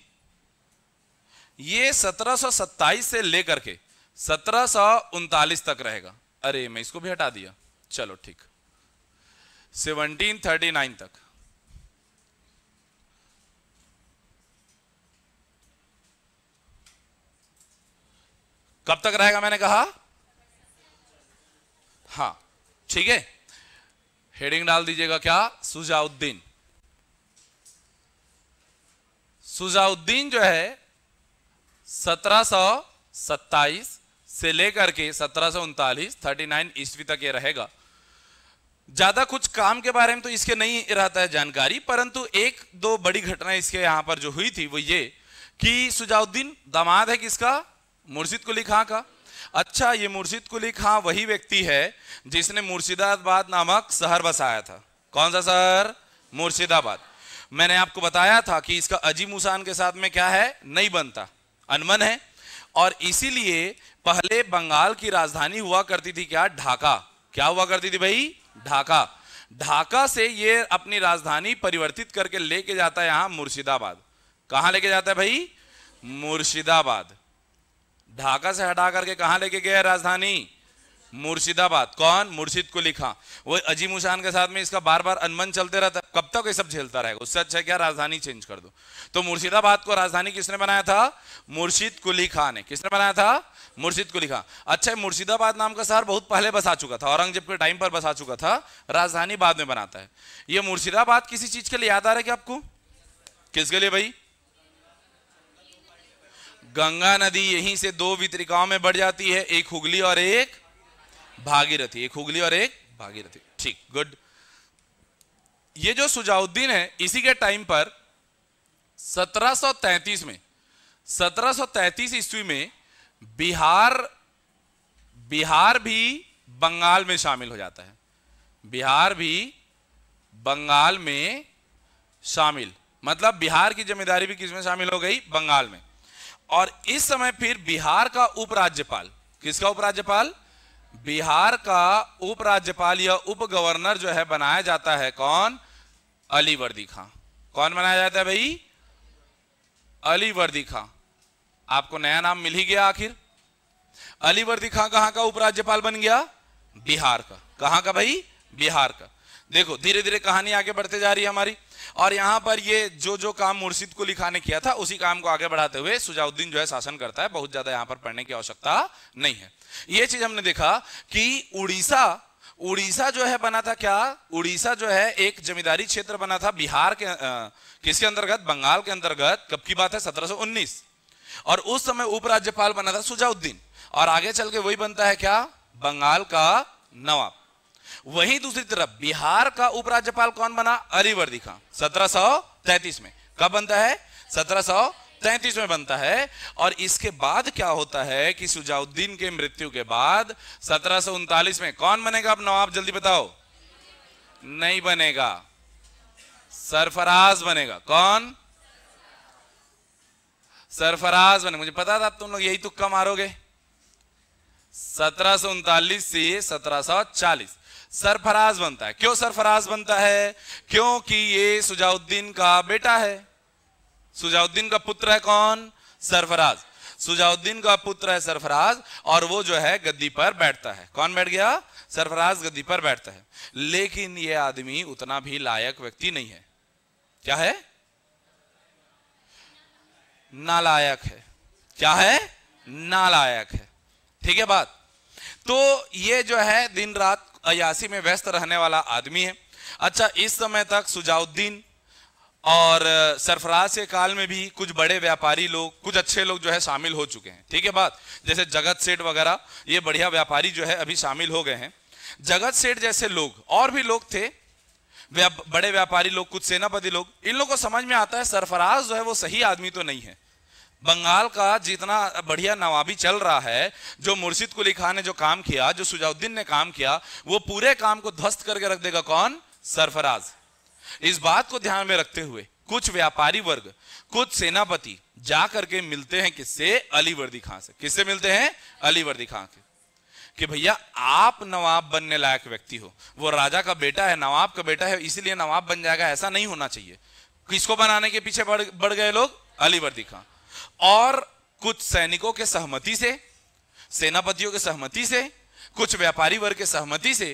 [SPEAKER 1] ये सत्रह से लेकर के सत्रह तक रहेगा अरे मैं इसको भी हटा दिया चलो ठीक 1739 तक कब तक रहेगा मैंने कहा हाँ ठीक है हेडिंग डाल दीजिएगा क्या सुजाउद्दीन सुजाउद्दीन जो है 1727 से लेकर के सत्रह थर्टी नाइन ईस्वी तक ये रहेगा ज्यादा कुछ काम के बारे में तो इसके नहीं रहता है जानकारी परंतु एक दो बड़ी घटना इसके यहां पर जो हुई थी वो ये कि सुजाउद्दीन दामाद है किसका मुर्शिद कुली खां का अच्छा ये मुर्शिद कुली खां वही व्यक्ति है जिसने मुर्शिदाबाद नामक शहर बसाया था कौन सा शहर मुर्शिदाबाद मैंने आपको बताया था कि इसका अजी मुसान के साथ में क्या है नहीं बनता अनमन है और इसीलिए पहले बंगाल की राजधानी हुआ करती थी क्या ढाका क्या हुआ करती थी भाई ढाका ढाका से ये अपनी राजधानी परिवर्तित करके लेके जाता है यहां मुर्शिदाबाद कहां लेके जाता है भाई मुर्शिदाबाद ढाका से हटा करके कहा लेके गया है राजधानी मुर्शिदाबाद कौन मुर्शिद को लिखा वो अजीम उशान के साथ में इसका बार बार अनमन चलते रहता कब तक ये सब झेलता रहेगा उससे अच्छा क्या राजधानी चेंज कर दो तो मुर्शिदाबाद को राजधानी किसने बनाया था मुर्शिद कुली खां ने किसने बनाया था मुर्शिद कुली खां अच्छा मुर्शिदाबाद नाम का शहर बहुत पहले बसा चुका था औरंगजेब के टाइम पर बसा चुका था राजधानी बाद में बनाता है ये मुर्शिदाबाद किसी चीज के लिए याद आ रहा है क्या आपको किसके लिए भाई गंगा नदी यहीं से दो वितरिकाओं में बढ़ जाती है एक हुगली और एक भागीरथी एक हुगली और एक भागीरथी ठीक गुड ये जो सुजाउद्दीन है इसी के टाइम पर 1733 में 1733 ईस्वी में बिहार बिहार भी बंगाल में शामिल हो जाता है बिहार भी बंगाल में शामिल मतलब बिहार की जिम्मेदारी भी किसमें शामिल हो गई बंगाल में और इस समय फिर बिहार का उपराज्यपाल किसका उपराज्यपाल बिहार का उपराज्यपाल या उप गवर्नर जो है बनाया जाता है कौन अली वर्दी खां कौन बनाया जाता है भाई अली वर्दी खां आपको नया नाम मिल ही गया आखिर अली वर्दी खां कहां का उपराज्यपाल बन गया बिहार का कहां का भाई बिहार का देखो धीरे धीरे कहानी आगे बढ़ते जा रही है हमारी और यहां पर ये जो जो काम मुर्शिद को लिखा ने किया था उसी काम को आगे बढ़ाते हुए सुजाउद्दीन जो है शासन करता है बहुत ज़्यादा यहां पर पढ़ने की आवश्यकता नहीं है ये चीज़ हमने देखा कि उड़ीसा उड़ीसा जो है बना था क्या उड़ीसा जो है एक जमींदारी क्षेत्र बना था बिहार के किसके अंतर्गत बंगाल के अंतर्गत कब की बात है सत्रह और उस समय उपराज्यपाल बना था सुजाउद्दीन और आगे चल के वही बनता है क्या बंगाल का नवाब वहीं दूसरी तरफ बिहार का उपराज्यपाल कौन बना अलीवर्दी खां सत्रह में कब बनता है सत्रह तैतीस में बनता है और इसके बाद क्या होता है कि सुजाउद्दीन के मृत्यु के बाद सत्रह में कौन बनेगा अब नवाब जल्दी बताओ नहीं बनेगा सरफराज बनेगा कौन सरफराज बने मुझे पता था तुम लोग यही तुक्का मारोगे सत्रह से सत्रह सौ चालीस सरफराज बनता है क्यों सरफराज बनता है क्योंकि ये सुजाउद्दीन का बेटा है सुजाउद्दीन का पुत्र है कौन सरफराज सुजाउद्दीन का पुत्र है सरफराज और वो जो है गद्दी पर बैठता है कौन बैठ गया सरफराज गद्दी पर बैठता है लेकिन ये आदमी उतना भी लायक व्यक्ति नहीं है क्या है नालायक है क्या है नालायक है ठीक है बात तो ये जो है दिन रात अयासी में व्यस्त रहने वाला आदमी है अच्छा इस समय तक सुजाउद्दीन और सरफराज के काल में भी कुछ बड़े व्यापारी लोग कुछ अच्छे लोग जो है शामिल हो चुके हैं ठीक है बात जैसे जगत सेठ वगैरह ये बढ़िया व्यापारी जो है अभी शामिल हो गए हैं जगत सेठ जैसे लोग और भी लोग थे व्या, बड़े व्यापारी लोग कुछ सेनापति लोग इन लोग को समझ में आता है सरफराज जो है वो सही आदमी तो नहीं है बंगाल का जितना बढ़िया नवाबी चल रहा है जो मुर्शिद कुली खान ने जो काम किया जो सुजाउद्दीन ने काम किया वो पूरे काम को ध्वस्त करके रख देगा कौन सरफराज इस बात को ध्यान में रखते हुए कुछ व्यापारी वर्ग कुछ सेनापति जा करके मिलते हैं किससे अली वर्दी खां से किससे मिलते हैं अली वर्दी खां के कि भैया आप नवाब बनने लायक व्यक्ति हो वो राजा का बेटा है नवाब का बेटा है इसीलिए नवाब बन जाएगा ऐसा नहीं होना चाहिए किसको बनाने के पीछे बढ़ बढ़ गए लोग अली वर्दी खां और कुछ सैनिकों के सहमति से सेनापतियों के सहमति से कुछ व्यापारी वर्ग के सहमति से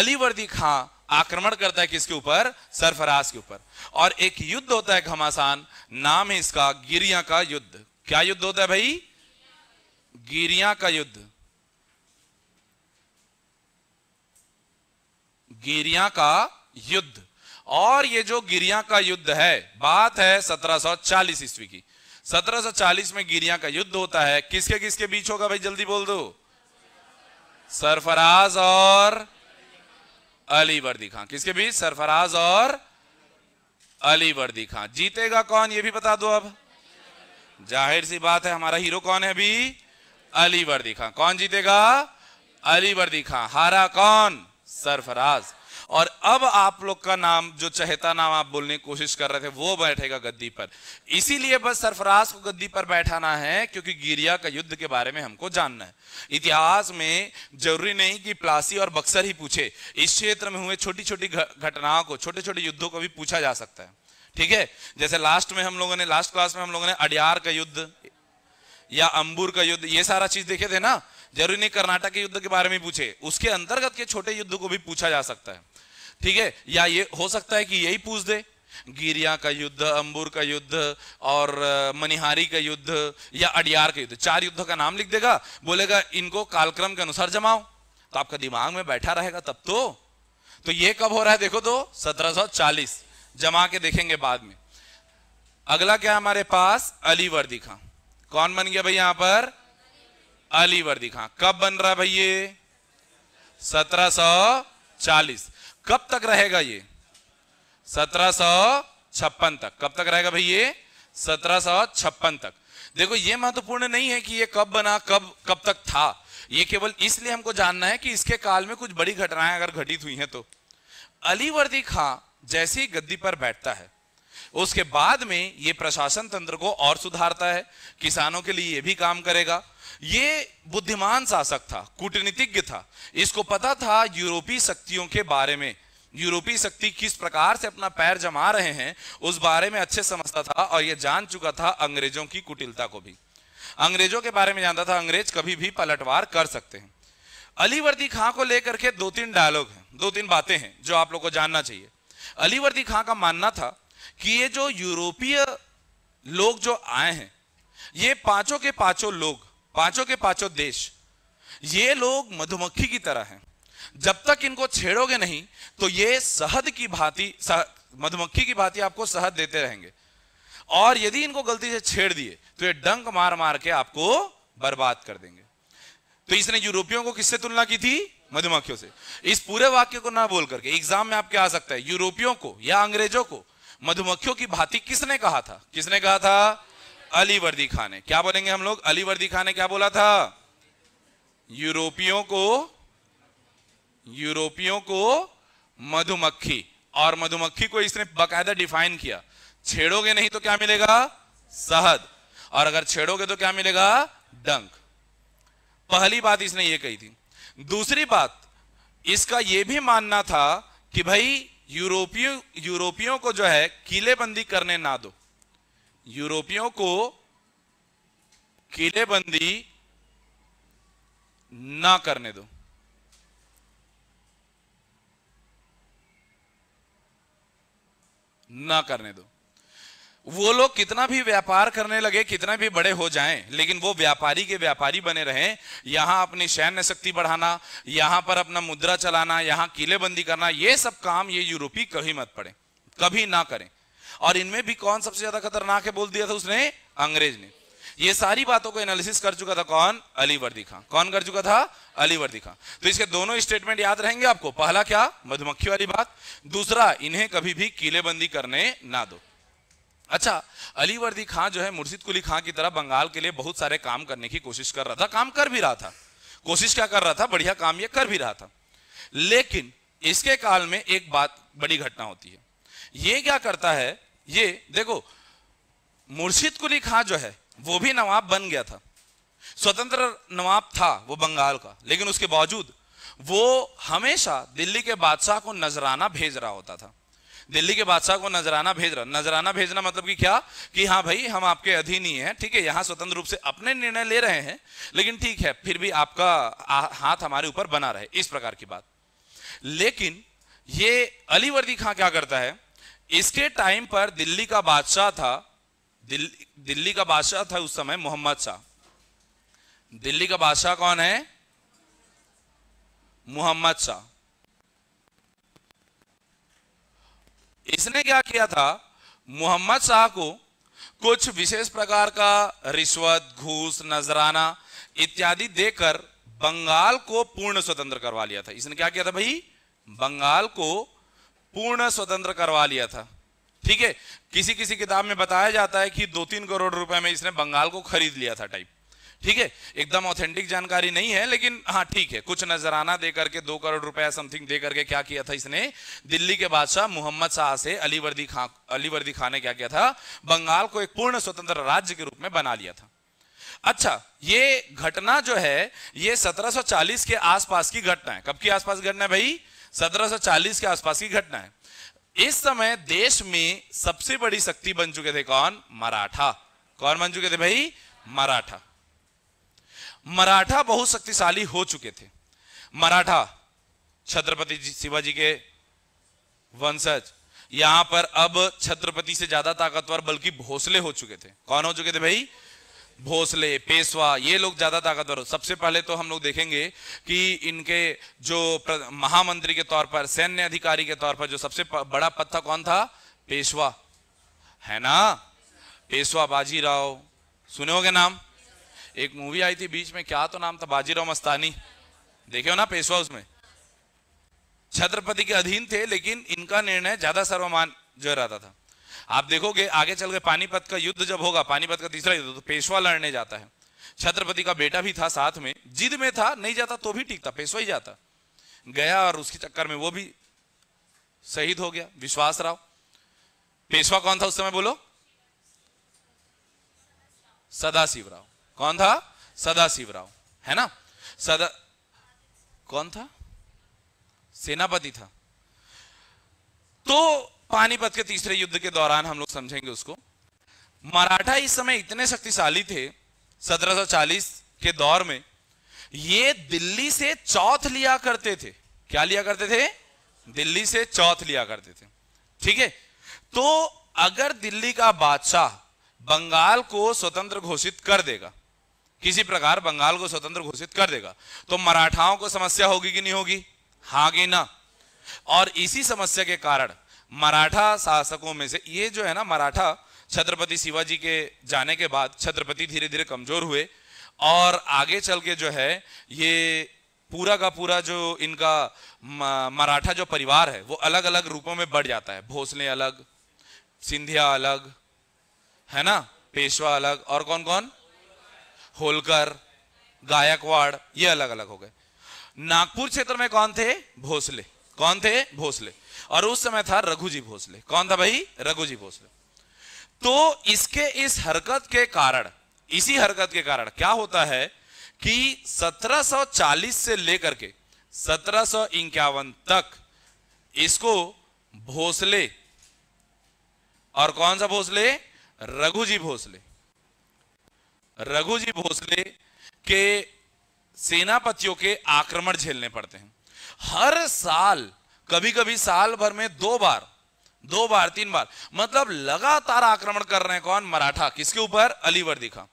[SPEAKER 1] अलीवर्दी खां आक्रमण करता है किसके ऊपर सरफराज के ऊपर और एक युद्ध होता है घमासान नाम है इसका गिरिया का युद्ध क्या युद्ध होता है भाई गिरिया का युद्ध गिरिया का युद्ध और ये जो गिरिया का युद्ध है बात है 1740 ईस्वी की 1740 में गिरिया का युद्ध होता है किसके किसके बीच होगा भाई जल्दी बोल दो सरफराज और अली वर्दी खां किसके बीच सरफराज और अली वर्दी खां जीतेगा कौन ये भी बता दो अब जाहिर सी बात है हमारा हीरो कौन है अभी अली वर्दी खां कौन जीतेगा अली वर्दी खां हारा कौन सरफराज और अब आप लोग का नाम जो चहेता नाम आप बोलने की कोशिश कर रहे थे वो बैठेगा गद्दी पर इसीलिए बस सरफराज को गद्दी पर बैठाना है क्योंकि गिरिया का युद्ध के बारे में हमको जानना है इतिहास में जरूरी नहीं कि प्लासी और बक्सर ही पूछे इस क्षेत्र में हुए छोटी छोटी घटनाओं को छोटे छोटे युद्धों को भी पूछा जा सकता है ठीक है जैसे लास्ट में हम लोगों ने लास्ट क्लास में हम लोगों ने अडियार का युद्ध या अंबूर का युद्ध ये सारा चीज देखे थे ना जरूरी नहीं कर्नाटक के युद्ध के बारे में पूछे उसके अंतर्गत के छोटे युद्ध को भी पूछा जा सकता है ठीक है या ये हो सकता है कि यही पूछ दे गिरिया का युद्ध अंबूर का युद्ध और मनिहारी का युद्ध या अडियार का युद्ध चार युद्ध का नाम लिख देगा बोलेगा इनको कालक्रम के अनुसार जमाओ तो आपका दिमाग में बैठा रहेगा तब तो तो ये कब हो रहा है देखो तो 1740 जमा के देखेंगे बाद में अगला क्या हमारे पास अली वर्दी खां कौन बन गया भाई यहां पर अली वर्दी खां कब बन रहा है भाई ये सत्रह कब तक रहेगा ये सत्रह सौ छप्पन तक कब तक रहेगा भाई ये सत्रह सौ छप्पन तक देखो ये महत्वपूर्ण नहीं है कि ये कब बना कब कब तक था ये केवल इसलिए हमको जानना है कि इसके काल में कुछ बड़ी घटनाएं अगर घटित हुई हैं तो अलीवर्दी खां जैसे ही गद्दी पर बैठता है उसके बाद में ये प्रशासन तंत्र को और सुधारता है किसानों के लिए ये भी काम करेगा ये बुद्धिमान शासक था कूटनीतिज्ञ था इसको पता था यूरोपीय शक्तियों के बारे में यूरोपीय शक्ति किस प्रकार से अपना पैर जमा रहे हैं उस बारे में अच्छे समझता था और यह जान चुका था अंग्रेजों की कुटिलता को भी अंग्रेजों के बारे में जानता था अंग्रेज कभी भी पलटवार कर सकते हैं अलीवर्दी खां को लेकर के दो तीन डायलॉग हैं दो तीन बातें हैं जो आप लोग को जानना चाहिए अलीवर्दी खां का मानना था कि ये जो यूरोपीय लोग जो आए हैं ये पांचों के पांचों लोग पांचों के पांचों देश ये लोग मधुमक्खी की तरह हैं जब तक इनको छेड़ोगे नहीं तो ये शहद की भांति मधुमक्खी की भांति आपको शहद देते रहेंगे और यदि इनको गलती से छेड़ दिए तो ये डंक मार मार के आपको बर्बाद कर देंगे तो इसने यूरोपियों को किससे तुलना की थी मधुमक्खियों से इस पूरे वाक्य को ना बोल करके एग्जाम में आपके आ सकता है यूरोपियों को या अंग्रेजों को मधुमक्खियों की भांति किसने कहा था किसने कहा था अली वर्दी खान ने क्या बोलेंगे हम लोग अली वर्दी खान ने क्या बोला था यूरोपियों को यूरोपियों को मधुमक्खी और मधुमक्खी को इसने बकायदा डिफाइन किया छेड़ोगे नहीं तो क्या मिलेगा सहद और अगर छेड़ोगे तो क्या मिलेगा डंक पहली बात इसने ये कही थी दूसरी बात इसका यह भी मानना था कि भाई यूरोपियों यूरोपियों को जो है किलेबंदी करने ना दो यूरोपियों को किलेबंदी ना करने दो ना करने दो वो लोग कितना भी व्यापार करने लगे कितना भी बड़े हो जाएं लेकिन वो व्यापारी के व्यापारी बने रहें यहां अपनी सैन्य शक्ति बढ़ाना यहां पर अपना मुद्रा चलाना यहां किलेबंदी करना ये सब काम ये यूरोपी कभी मत पड़े कभी ना करें और इनमें भी कौन सबसे ज्यादा खतरनाक है बोल दिया था उसने अंग्रेज ने ये सारी बातों को एनालिसिस कर चुका था कौन अली वर्दी खां कौन कर चुका था अली वर्दी खां तो इसके दोनों स्टेटमेंट याद रहेंगे आपको पहला क्या मधुमक्खी वाली बात दूसरा इन्हें कभी भी किलेबंदी करने ना दो अच्छा अली वर्दी खां जो है मुर्शिद कुली खां की तरह बंगाल के लिए बहुत सारे काम करने की कोशिश कर रहा था काम कर भी रहा था कोशिश क्या कर रहा था बढ़िया काम यह कर भी रहा था लेकिन इसके काल में एक बात बड़ी घटना होती है यह क्या करता है ये देखो मुर्शिद कुली खां जो है वो भी नवाब बन गया था स्वतंत्र नवाब था वो बंगाल का लेकिन उसके बावजूद वो हमेशा दिल्ली के बादशाह को नजराना भेज रहा होता था दिल्ली के बादशाह को नजराना भेज रहा नजराना भेजना मतलब कि क्या कि हाँ भाई हम आपके अधीन ही हैं ठीक है यहां स्वतंत्र रूप से अपने निर्णय ले रहे हैं लेकिन ठीक है फिर भी आपका हाथ हमारे ऊपर बना रहे इस प्रकार की बात लेकिन ये अलीवर्दी खां क्या करता है इसके टाइम पर दिल्ली का बादशाह था दिल, दिल्ली का बादशाह था उस समय मोहम्मद शाह दिल्ली का बादशाह कौन है मोहम्मद शाह इसने क्या किया था मोहम्मद शाह को कुछ विशेष प्रकार का रिश्वत घूस नजराना इत्यादि देकर बंगाल को पूर्ण स्वतंत्र करवा लिया था इसने क्या किया था भाई बंगाल को पूर्ण स्वतंत्र करवा लिया था ठीक है किसी किसी किताब में बताया जाता है कि दो तीन करोड़ रुपए में इसने बंगाल को खरीद लिया था टाइप ठीक है एकदम ऑथेंटिक जानकारी नहीं है लेकिन हाँ ठीक है कुछ नजराना दे करके दो करोड़ रुपया समथिंग दे करके क्या किया था इसने दिल्ली के बादशाह मोहम्मद शाह से अलीवर्दी खान अलीवर्दी खान ने क्या किया था बंगाल को एक पूर्ण स्वतंत्र राज्य के रूप में बना लिया था अच्छा ये घटना जो है ये 1740 के आसपास की घटना है कब की आसपास घटना है भाई 1740 के आसपास की घटना है इस समय देश में सबसे बड़ी शक्ति बन चुके थे कौन मराठा कौन बन चुके थे भाई मराठा मराठा बहुत शक्तिशाली हो चुके थे मराठा छत्रपति शिवाजी के वंशज यहां पर अब छत्रपति से ज्यादा ताकतवर बल्कि भोसले हो चुके थे कौन हो चुके थे भाई भोसले पेशवा ये लोग ज्यादा ताकतवर हो सबसे पहले तो हम लोग देखेंगे कि इनके जो महामंत्री के तौर पर सैन्य अधिकारी के तौर पर जो सबसे बड़ा पद था कौन था पेशवा है ना पेशवा बाजीराव सुने होगे नाम एक मूवी आई थी बीच में क्या तो नाम था बाजीराव मस्तानी देखे हो ना पेशवा उसमें छत्रपति के अधीन थे लेकिन इनका निर्णय ज्यादा सर्वमान जो रहता था आप देखोगे आगे चल गए पानीपत का युद्ध जब होगा पानीपत का तीसरा युद्ध तो पेशवा लड़ने जाता है छत्रपति का बेटा भी था साथ में जिद में था नहीं जाता तो भी ठीक था पेशवा ही जाता गया और उसके चक्कर में वो भी शहीद हो गया विश्वास राव पेशवा कौन था उस समय बोलो सदाशिव राव कौन था सदाशिव राव है ना सदा कौन था सेनापति था तो पानीपत के तीसरे युद्ध के दौरान हम लोग समझेंगे उसको मराठा इस समय इतने शक्तिशाली थे 1740 के दौर में ये दिल्ली से चौथ लिया करते थे क्या लिया करते थे दिल्ली से चौथ लिया करते थे ठीक है तो अगर दिल्ली का बादशाह बंगाल को स्वतंत्र घोषित कर देगा किसी प्रकार बंगाल को स्वतंत्र घोषित कर देगा तो मराठाओं को समस्या होगी कि नहीं होगी हागे ना और इसी समस्या के कारण मराठा शासकों में से ये जो है ना मराठा छत्रपति शिवाजी के जाने के बाद छत्रपति धीरे धीरे कमजोर हुए और आगे चल के जो है ये पूरा का पूरा जो इनका मराठा जो परिवार है वो अलग अलग रूपों में बढ़ जाता है भोसले अलग सिंधिया अलग है ना पेशवा अलग और कौन कौन होलकर गायकवाड़ ये अलग अलग हो गए नागपुर क्षेत्र में कौन थे भोसले कौन थे भोसले और उस समय था रघुजी भोसले कौन था भाई रघुजी भोसले तो इसके इस हरकत के कारण इसी हरकत के कारण क्या होता है कि 1740 से लेकर के सत्रह तक इसको भोसले और कौन सा भोसले रघुजी भोसले रघुजी भोसले के सेनापतियों के आक्रमण झेलने पड़ते हैं हर साल कभी कभी साल भर में दो बार दो बार तीन बार मतलब लगातार आक्रमण कर रहे हैं कौन मराठा किसके ऊपर अलीवर्दी खां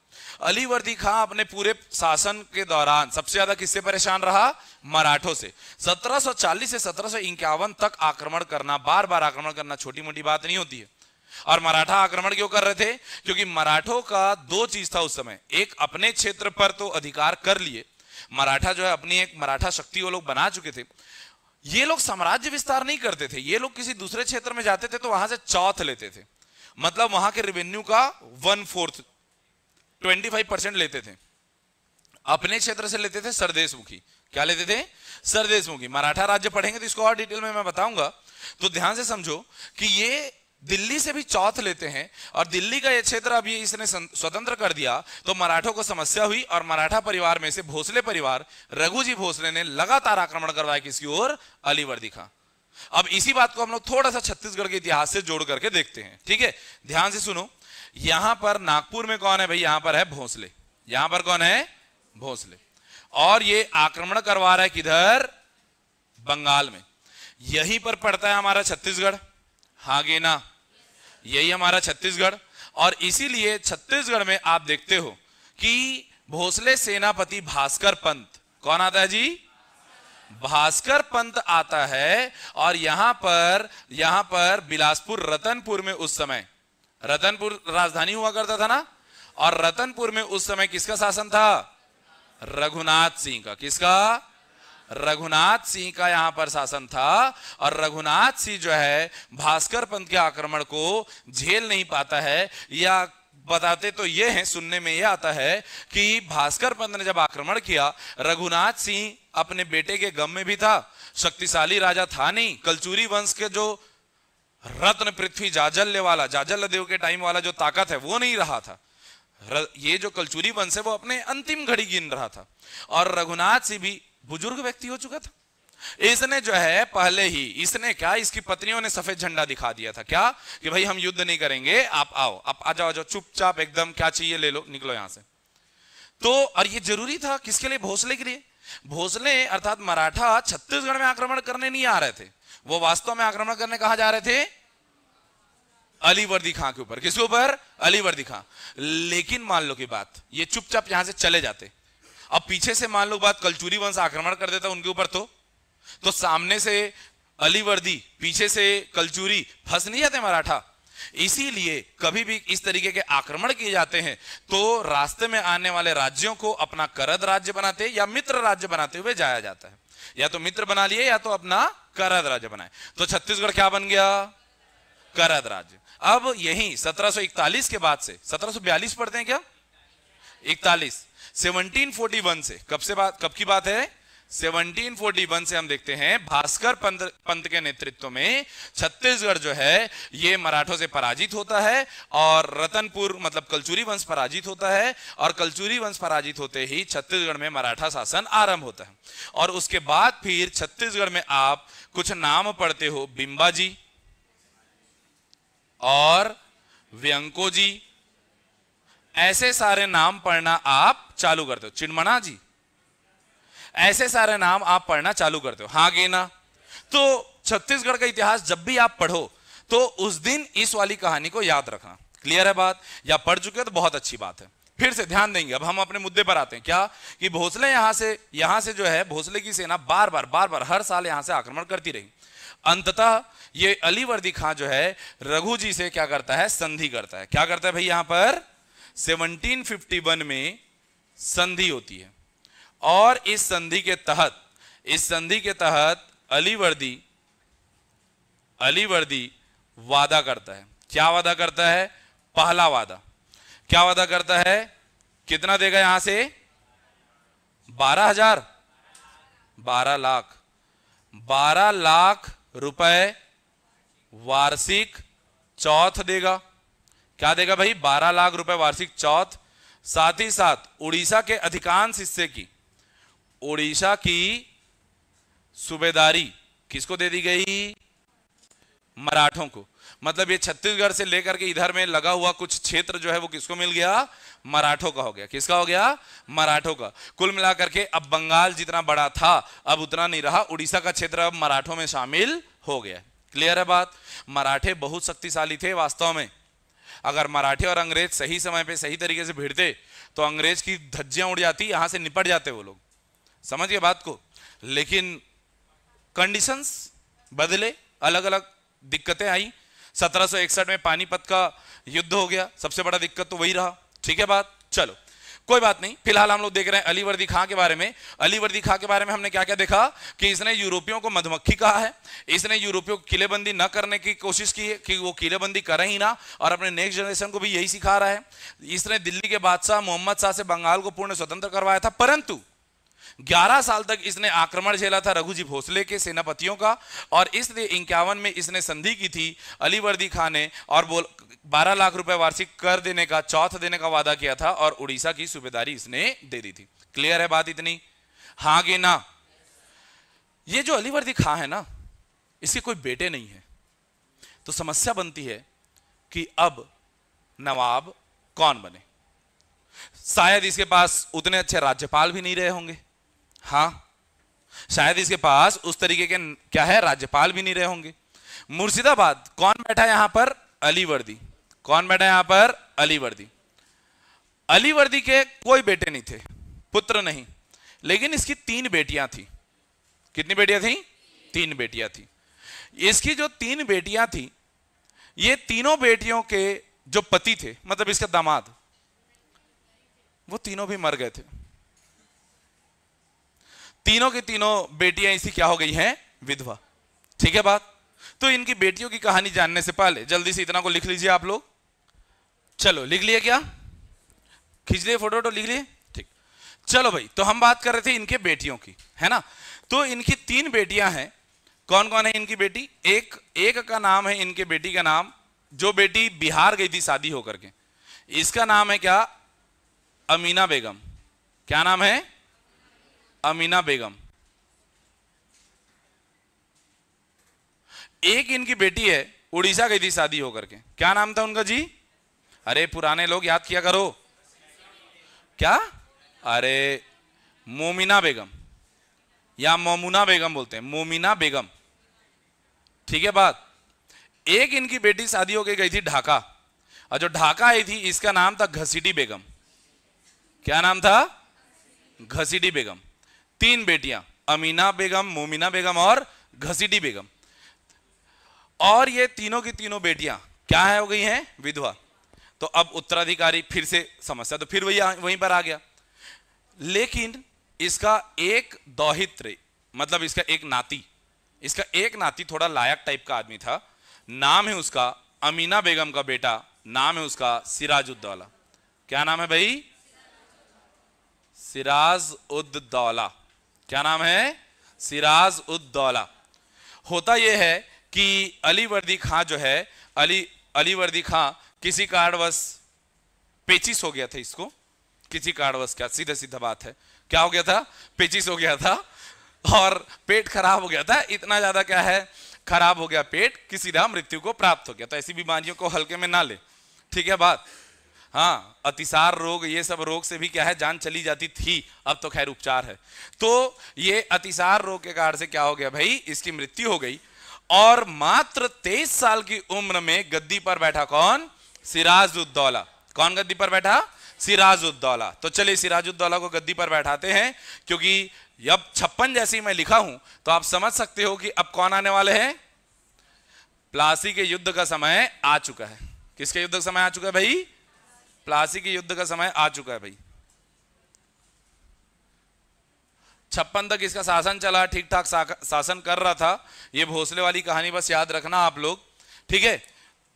[SPEAKER 1] अलीवर्दी खां अपने पूरे शासन के दौरान सबसे ज्यादा किससे परेशान रहा मराठों से 1740 से सत्रह तक आक्रमण करना बार बार आक्रमण करना छोटी मोटी बात नहीं होती है और मराठा आक्रमण क्यों कर रहे थे क्योंकि मराठों का दो चीज था उस समय एक अपने क्षेत्र पर तो अधिकार कर लिए मराठा जो है अपनी एक मराठा शक्ति वो लोग बना चुके थे ये लोग साम्राज्य विस्तार नहीं करते थे ये लोग किसी दूसरे क्षेत्र में जाते थे तो वहां से चौथ लेते थे मतलब वहां के रेवेन्यू का one fourth twenty five percent लेते थे अपने क्षेत्र से लेते थे सरदेशमुखी क्या लेते थे सरदेशमुखी मराठा राज्य पढ़ेंगे तो इसको और डिटेल में मैं बताऊंगा तो ध्यान से समझो कि ये दिल्ली से भी चौथ लेते हैं और दिल्ली का यह क्षेत्र अभी इसने स्वतंत्र कर दिया तो मराठों को समस्या हुई और मराठा परिवार में से भोसले परिवार रघुजी भोसले ने लगातार आक्रमण करवाया किसकी ओर अलीवर दिखा अब इसी बात को हम लोग थोड़ा सा छत्तीसगढ़ के इतिहास से जोड़ करके देखते हैं ठीक है ध्यान से सुनो यहां पर नागपुर में कौन है भाई यहां पर है भोसले यहां पर कौन है भोसले और ये आक्रमण करवा रहा है किधर बंगाल में यहीं पर पड़ता है हमारा छत्तीसगढ़ हागे ना यही हमारा छत्तीसगढ़ और इसीलिए छत्तीसगढ़ में आप देखते हो कि भोसले सेनापति भास्कर पंत कौन आता है जी भास्कर पंत आता है और यहां पर यहां पर बिलासपुर रतनपुर में उस समय रतनपुर राजधानी हुआ करता था ना और रतनपुर में उस समय किसका शासन था रघुनाथ सिंह का किसका रघुनाथ सिंह का यहां पर शासन था और रघुनाथ सिंह जो है भास्कर पंत के आक्रमण को झेल नहीं पाता है या बताते तो ये हैं सुनने में ये आता है कि भास्कर पंत ने जब आक्रमण किया रघुनाथ सिंह अपने बेटे के गम में भी था शक्तिशाली राजा था नहीं कलचूरी वंश के जो रत्न पृथ्वी जाजल्य वाला जाजल्य देव के टाइम वाला जो ताकत है वो नहीं रहा था ये जो कलचूरी वंश है वो अपने अंतिम घड़ी गिन रहा था और रघुनाथ सिंह भी बुजुर्ग व्यक्ति हो चुका था इसने जो है पहले ही इसने क्या इसकी पत्नियों ने सफेद झंडा दिखा दिया था क्या कि भाई हम युद्ध नहीं करेंगे आप आओ आप आ जाओ जाओ चुपचाप एकदम क्या चाहिए ले लो निकलो यहां से तो और ये जरूरी था किसके लिए भोसले के लिए भोसले अर्थात मराठा छत्तीसगढ़ में आक्रमण करने नहीं आ रहे थे वो वास्तव में आक्रमण करने कहा जा रहे थे अलीवर्दी खां के ऊपर किसके ऊपर अलीवर्दी खां लेकिन मान लो की बात ये चुपचाप यहां से चले जाते अब पीछे से मान लो बात कलचूरी वंश आक्रमण कर देता उनके ऊपर तो तो सामने से अलीवर्दी पीछे से कलचूरी फंस नहीं जाते मराठा इसीलिए कभी भी इस तरीके के आक्रमण किए जाते हैं तो रास्ते में आने वाले राज्यों को अपना करद राज्य बनाते या मित्र राज्य बनाते हुए जाया जाता है या तो मित्र बना लिए या तो अपना करद राज्य बनाए तो छत्तीसगढ़ क्या बन गया करद राज्य अब यही 1741 के बाद से 1742 पढ़ते हैं क्या 41 1741 से कब से बात कब की बात है 1741 से हम देखते हैं भास्कर पंत, पंत के नेतृत्व में छत्तीसगढ़ जो है ये मराठों से पराजित होता है और रतनपुर मतलब कलचुरी वंश पराजित होता है और कलचुरी वंश पराजित होते ही छत्तीसगढ़ में मराठा शासन आरंभ होता है और उसके बाद फिर छत्तीसगढ़ में आप कुछ नाम पढ़ते हो बिंबाजी और व्यंको जी ऐसे सारे नाम पढ़ना आप चालू करते हो चिन्मना जी ऐसे सारे नाम आप पढ़ना चालू करते हो हाँ गेना तो छत्तीसगढ़ का इतिहास जब भी आप पढ़ो तो उस दिन इस वाली कहानी को याद रखना क्लियर है बात या पढ़ चुके हो तो बहुत अच्छी बात है फिर से ध्यान देंगे अब हम अपने मुद्दे पर आते हैं क्या कि भोसले यहां से यहां से जो है भोसले की सेना बार बार बार बार हर साल यहां से आक्रमण करती रही अंततः ये अलीवर्दी खां जो है रघु जी से क्या करता है संधि करता है क्या करता है भाई यहां पर 1751 में संधि होती है और इस संधि के तहत इस संधि के तहत अलीवर्दी अलीवर्दी वादा करता है क्या वादा करता है पहला वादा क्या वादा करता है कितना देगा यहां से बारह हजार बारह लाख बारह लाख रुपए वार्षिक चौथ देगा क्या देगा भाई बारह लाख रुपए वार्षिक चौथ साथ ही साथ उड़ीसा के अधिकांश हिस्से की उड़ीसा की सूबेदारी किसको दे दी गई मराठों को मतलब ये छत्तीसगढ़ से लेकर के इधर में लगा हुआ कुछ क्षेत्र जो है वो किसको मिल गया मराठों का हो गया किसका हो गया मराठों का कुल मिलाकर के अब बंगाल जितना बड़ा था अब उतना नहीं रहा उड़ीसा का क्षेत्र अब मराठों में शामिल हो गया क्लियर है बात मराठे बहुत शक्तिशाली थे वास्तव में अगर मराठी और अंग्रेज सही समय पे सही तरीके से भिड़ते तो अंग्रेज की धज्जियां उड़ जाती यहां से निपट जाते वो लोग समझ गए बात को लेकिन कंडीशंस बदले अलग अलग दिक्कतें आई 1761 में पानीपत का युद्ध हो गया सबसे बड़ा दिक्कत तो वही रहा ठीक है बात चलो कोई बात नहीं फिलहाल हम लोग देख रहे हैं अलीवर्दी खां के बारे में अलीवर्दी खां के बारे में हमने क्या क्या देखा कि इसने यूरोपियों को मधुमक्खी कहा है इसने यूरोपियों को किलेबंदी न करने की कोशिश की है कि वो किलेबंदी करें ही ना और अपने नेक्स्ट जनरेशन को भी यही सिखा रहा है इसने दिल्ली के बादशाह मोहम्मद शाह से बंगाल को पूर्ण स्वतंत्र करवाया था परंतु 11 साल तक इसने आक्रमण झेला था रघुजी भोसले के सेनापतियों का और इसलिए इक्यावन में इसने संधि की थी अलीवर्दी खान ने और बोल बारह लाख रुपए वार्षिक कर देने का चौथ देने का वादा किया था और उड़ीसा की सूबेदारी इसने दे दी थी क्लियर है बात इतनी हाँ कि ना ये जो अलीवर्दी खां है ना इसके कोई बेटे नहीं है तो समस्या बनती है कि अब नवाब कौन बने शायद इसके पास उतने अच्छे राज्यपाल भी नहीं रहे होंगे हाँ शायद इसके पास उस तरीके के क्या है राज्यपाल भी नहीं रहे होंगे मुर्शिदाबाद कौन बैठा यहां पर अलीवर्दी कौन बैठा यहां पर अलीवर्दी अलीवर्दी के कोई बेटे नहीं थे पुत्र नहीं लेकिन इसकी तीन बेटियां थी कितनी बेटियां थी तीन बेटियां थी इसकी जो तीन बेटियां थी ये तीनों बेटियों के जो पति थे मतलब इसके दामाद वो तीनों भी मर गए थे तीनों की तीनों बेटियां इसी क्या हो गई हैं विधवा ठीक है बात तो इनकी बेटियों की कहानी जानने से पहले जल्दी से इतना को लिख लीजिए आप लोग चलो लिख लिए क्या खींच लिए फोटो वोटो लिख लिए ठीक चलो भाई तो हम बात कर रहे थे इनके बेटियों की है ना तो इनकी तीन बेटियां हैं कौन कौन है इनकी बेटी एक एक का नाम है इनके बेटी का नाम जो बेटी बिहार गई थी शादी होकर के इसका नाम है क्या अमीना बेगम क्या नाम है अमीना बेगम एक इनकी बेटी है उड़ीसा गई थी शादी होकर के क्या नाम था उनका जी अरे पुराने लोग याद किया करो क्या अरे मोमिना बेगम या मोमुना बेगम बोलते हैं मोमिना बेगम ठीक है बात एक इनकी बेटी शादी होकर गई थी ढाका और जो ढाका आई थी इसका नाम था घसीडी बेगम क्या नाम था घसीडी बेगम तीन बेटियां अमीना बेगम मोमिना बेगम और घसीटी बेगम और ये तीनों की तीनों बेटियां क्या है हो गई हैं विधवा तो अब उत्तराधिकारी फिर से समस्या तो फिर वही वहीं पर आ गया लेकिन इसका एक दौहित्र मतलब इसका एक नाती इसका एक नाती थोड़ा लायक टाइप का आदमी था नाम है उसका अमीना बेगम का बेटा नाम है उसका सिराज उद्दौला क्या नाम है भाई सिराज उद्दौला क्या नाम है सिराज उद्दौला होता यह है कि अली वर्दी खां जो है अली अली वर्दी खां किसी कारणवश पेचिस हो गया था इसको किसी कारणवश क्या सीधा सीधा बात है क्या हो गया था पेचिस हो गया था और पेट खराब हो गया था इतना ज्यादा क्या है खराब हो गया पेट किसी सीधा मृत्यु को प्राप्त हो गया तो ऐसी बीमारियों को हल्के में ना ले ठीक है बात हाँ अतिसार रोग ये सब रोग से भी क्या है जान चली जाती थी अब तो खैर उपचार है तो ये अतिसार रोग के कारण से क्या हो गया भाई इसकी मृत्यु हो गई और मात्र तेईस साल की उम्र में गद्दी पर बैठा कौन सिराज उद्दौला कौन गद्दी पर बैठा सिराज उद्दौला तो चलिए सिराज उद्दौला को गद्दी पर बैठाते हैं क्योंकि अब छप्पन जैसी मैं लिखा हूं तो आप समझ सकते हो कि अब कौन आने वाले हैं प्लासी के युद्ध का समय आ चुका है किसके युद्ध का समय आ चुका है भाई प्लासी के युद्ध का समय आ चुका है भाई छप्पन तक इसका शासन चला ठीक ठाक शासन कर रहा था ये भोसले वाली कहानी बस याद रखना आप लोग ठीक है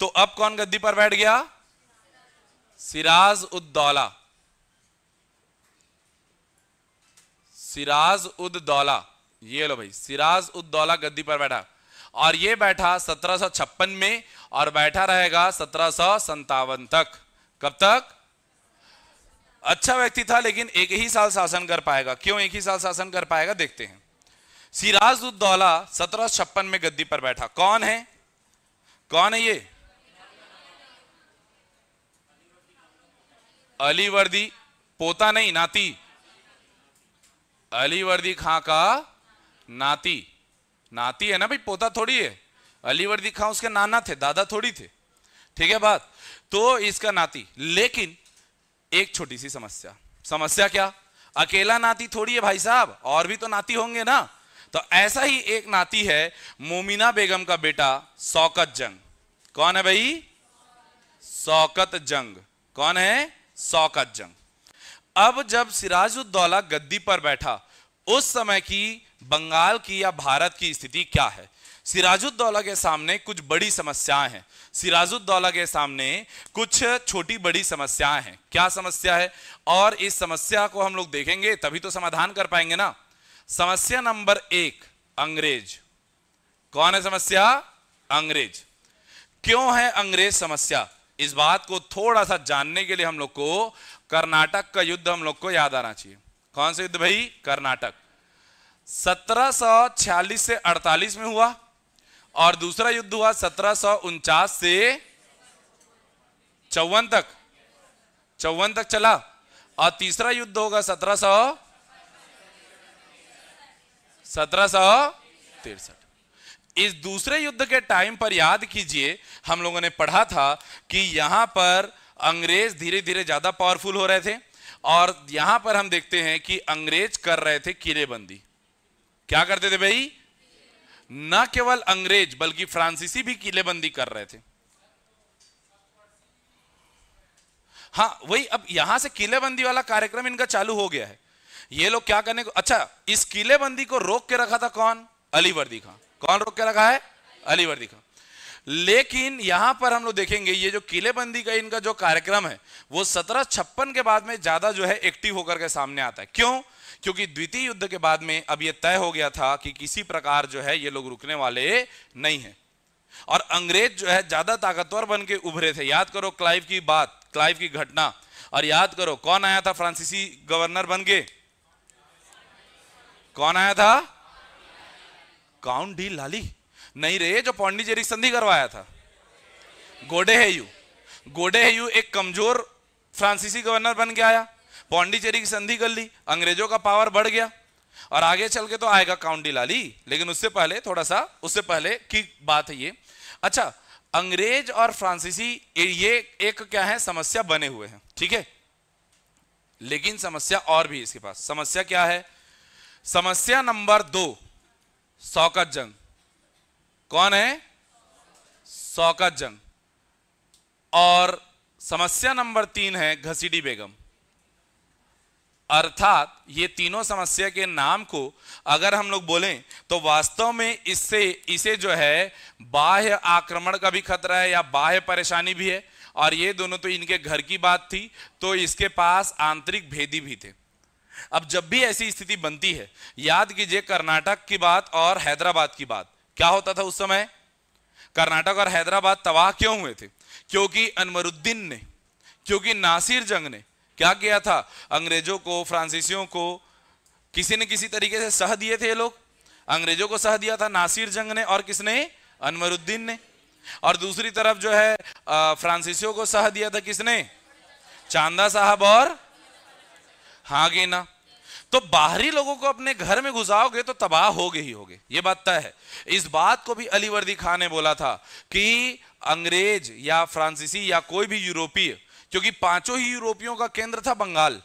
[SPEAKER 1] तो अब कौन गद्दी पर बैठ गया सिराज उद्दौला सिराज उद्दौला ये लो भाई सिराज उद्दौला गद्दी पर बैठा और ये बैठा सत्रह में और बैठा रहेगा सत्रह तक कब तक अच्छा व्यक्ति था लेकिन एक ही साल शासन कर पाएगा क्यों एक ही साल शासन कर पाएगा देखते हैं सिराज उद्दौला सत्रह छप्पन में गद्दी पर बैठा कौन है कौन है ये अलीवर्दी पोता नहीं नाती अलीवर्दी खां का नाती नाती है ना भाई पोता थोड़ी है अलीवर्दी खां उसके नाना थे दादा थोड़ी थे ठीक है बात तो इसका नाती लेकिन एक छोटी सी समस्या समस्या क्या अकेला नाती थोड़ी है भाई साहब और भी तो नाती होंगे ना तो ऐसा ही एक नाती है मोमिना बेगम का बेटा शौकत जंग कौन है भाई शौकत जंग कौन है सौकत जंग अब जब सिराजुद्दौला गद्दी पर बैठा उस समय की बंगाल की या भारत की स्थिति क्या है सिराजुद्दौला के सामने कुछ बड़ी समस्याएं हैं सिराजुद्दौला के सामने कुछ छोटी बड़ी समस्याएं हैं क्या समस्या है और इस समस्या को हम लोग देखेंगे तभी तो समाधान कर पाएंगे ना समस्या नंबर एक अंग्रेज कौन है समस्या अंग्रेज क्यों है अंग्रेज समस्या इस बात को थोड़ा सा जानने के लिए हम लोग को कर्नाटक का युद्ध हम लोग को याद आना चाहिए कौन सा युद्ध भाई कर्नाटक 1746 से 48 में हुआ और दूसरा युद्ध हुआ सत्रह से चौवन तक चौवन तक चला और तीसरा युद्ध होगा सत्रह सौ सत्रह सौ तिरसठ इस दूसरे युद्ध के टाइम पर याद कीजिए हम लोगों ने पढ़ा था कि यहां पर अंग्रेज धीरे धीरे ज्यादा पावरफुल हो रहे थे और यहां पर हम देखते हैं कि अंग्रेज कर रहे थे किलेबंदी क्या करते थे भाई न केवल अंग्रेज बल्कि फ्रांसीसी भी किलेबंदी कर रहे थे हाँ वही अब यहां से किलेबंदी वाला कार्यक्रम इनका चालू हो गया है ये लोग क्या करने को अच्छा इस किलेबंदी को रोक के रखा था कौन अलीवर्दी वर्दी खां कौन रोक के रखा है अलीवर्दी वर्दी खां लेकिन यहां पर हम लोग देखेंगे ये जो किलेबंदी का इनका जो कार्यक्रम है वो सत्रह छप्पन के बाद में ज्यादा जो है एक्टिव होकर के सामने आता है क्यों क्योंकि द्वितीय युद्ध के बाद में अब यह तय हो गया था कि किसी प्रकार जो है ये लोग रुकने वाले नहीं है और अंग्रेज जो है ज्यादा ताकतवर बन के उभरे थे याद करो क्लाइव की बात क्लाइव की घटना और याद करो कौन आया था फ्रांसीसी गवर्नर बन के कौन आया था काउंट डी लाली नहीं रे जो पौंडीचेरी संधि करवाया था गोडे है यू गोडे है यू एक कमजोर फ्रांसीसी गवर्नर बन के आया पौंडीचेरी की संधि कर ली अंग्रेजों का पावर बढ़ गया और आगे चल के तो आएगा काउंटी लाली लेकिन उससे पहले थोड़ा सा उससे पहले की बात है ये अच्छा अंग्रेज और फ्रांसीसी ये एक क्या है समस्या बने हुए हैं ठीक है लेकिन समस्या और भी इसके पास समस्या क्या है समस्या नंबर दो सौकत जंग कौन है सौकत जंग और समस्या नंबर तीन है घसीडी बेगम अर्थात ये तीनों समस्या के नाम को अगर हम लोग बोलें तो वास्तव में इससे इसे जो है बाह्य आक्रमण का भी खतरा है या बाह्य परेशानी भी है और ये दोनों तो इनके घर की बात थी तो इसके पास आंतरिक भेदी भी थे अब जब भी ऐसी स्थिति बनती है याद कीजिए कर्नाटक की बात और हैदराबाद की बात क्या होता था उस समय कर्नाटक और हैदराबाद तबाह क्यों हुए थे क्योंकि अनवरुद्दीन ने क्योंकि नासिर जंग ने क्या किया था अंग्रेजों को फ्रांसीसियों को किसी ने किसी तरीके से सह दिए थे ये लोग अंग्रेजों को सह दिया था नासिर जंग ने और किसने अनवरुद्दीन ने और दूसरी तरफ जो है फ्रांसीसियों को सह दिया था किसने चांदा साहब और हाँ ना तो बाहरी लोगों को अपने घर में घुसाओगे तो तबाह हो गए ही हो गए ये बात तय है इस बात को भी अलीवर्दी खान ने बोला था कि अंग्रेज या फ्रांसीसी या कोई भी यूरोपीय क्योंकि पांचों ही यूरोपियों का केंद्र था बंगाल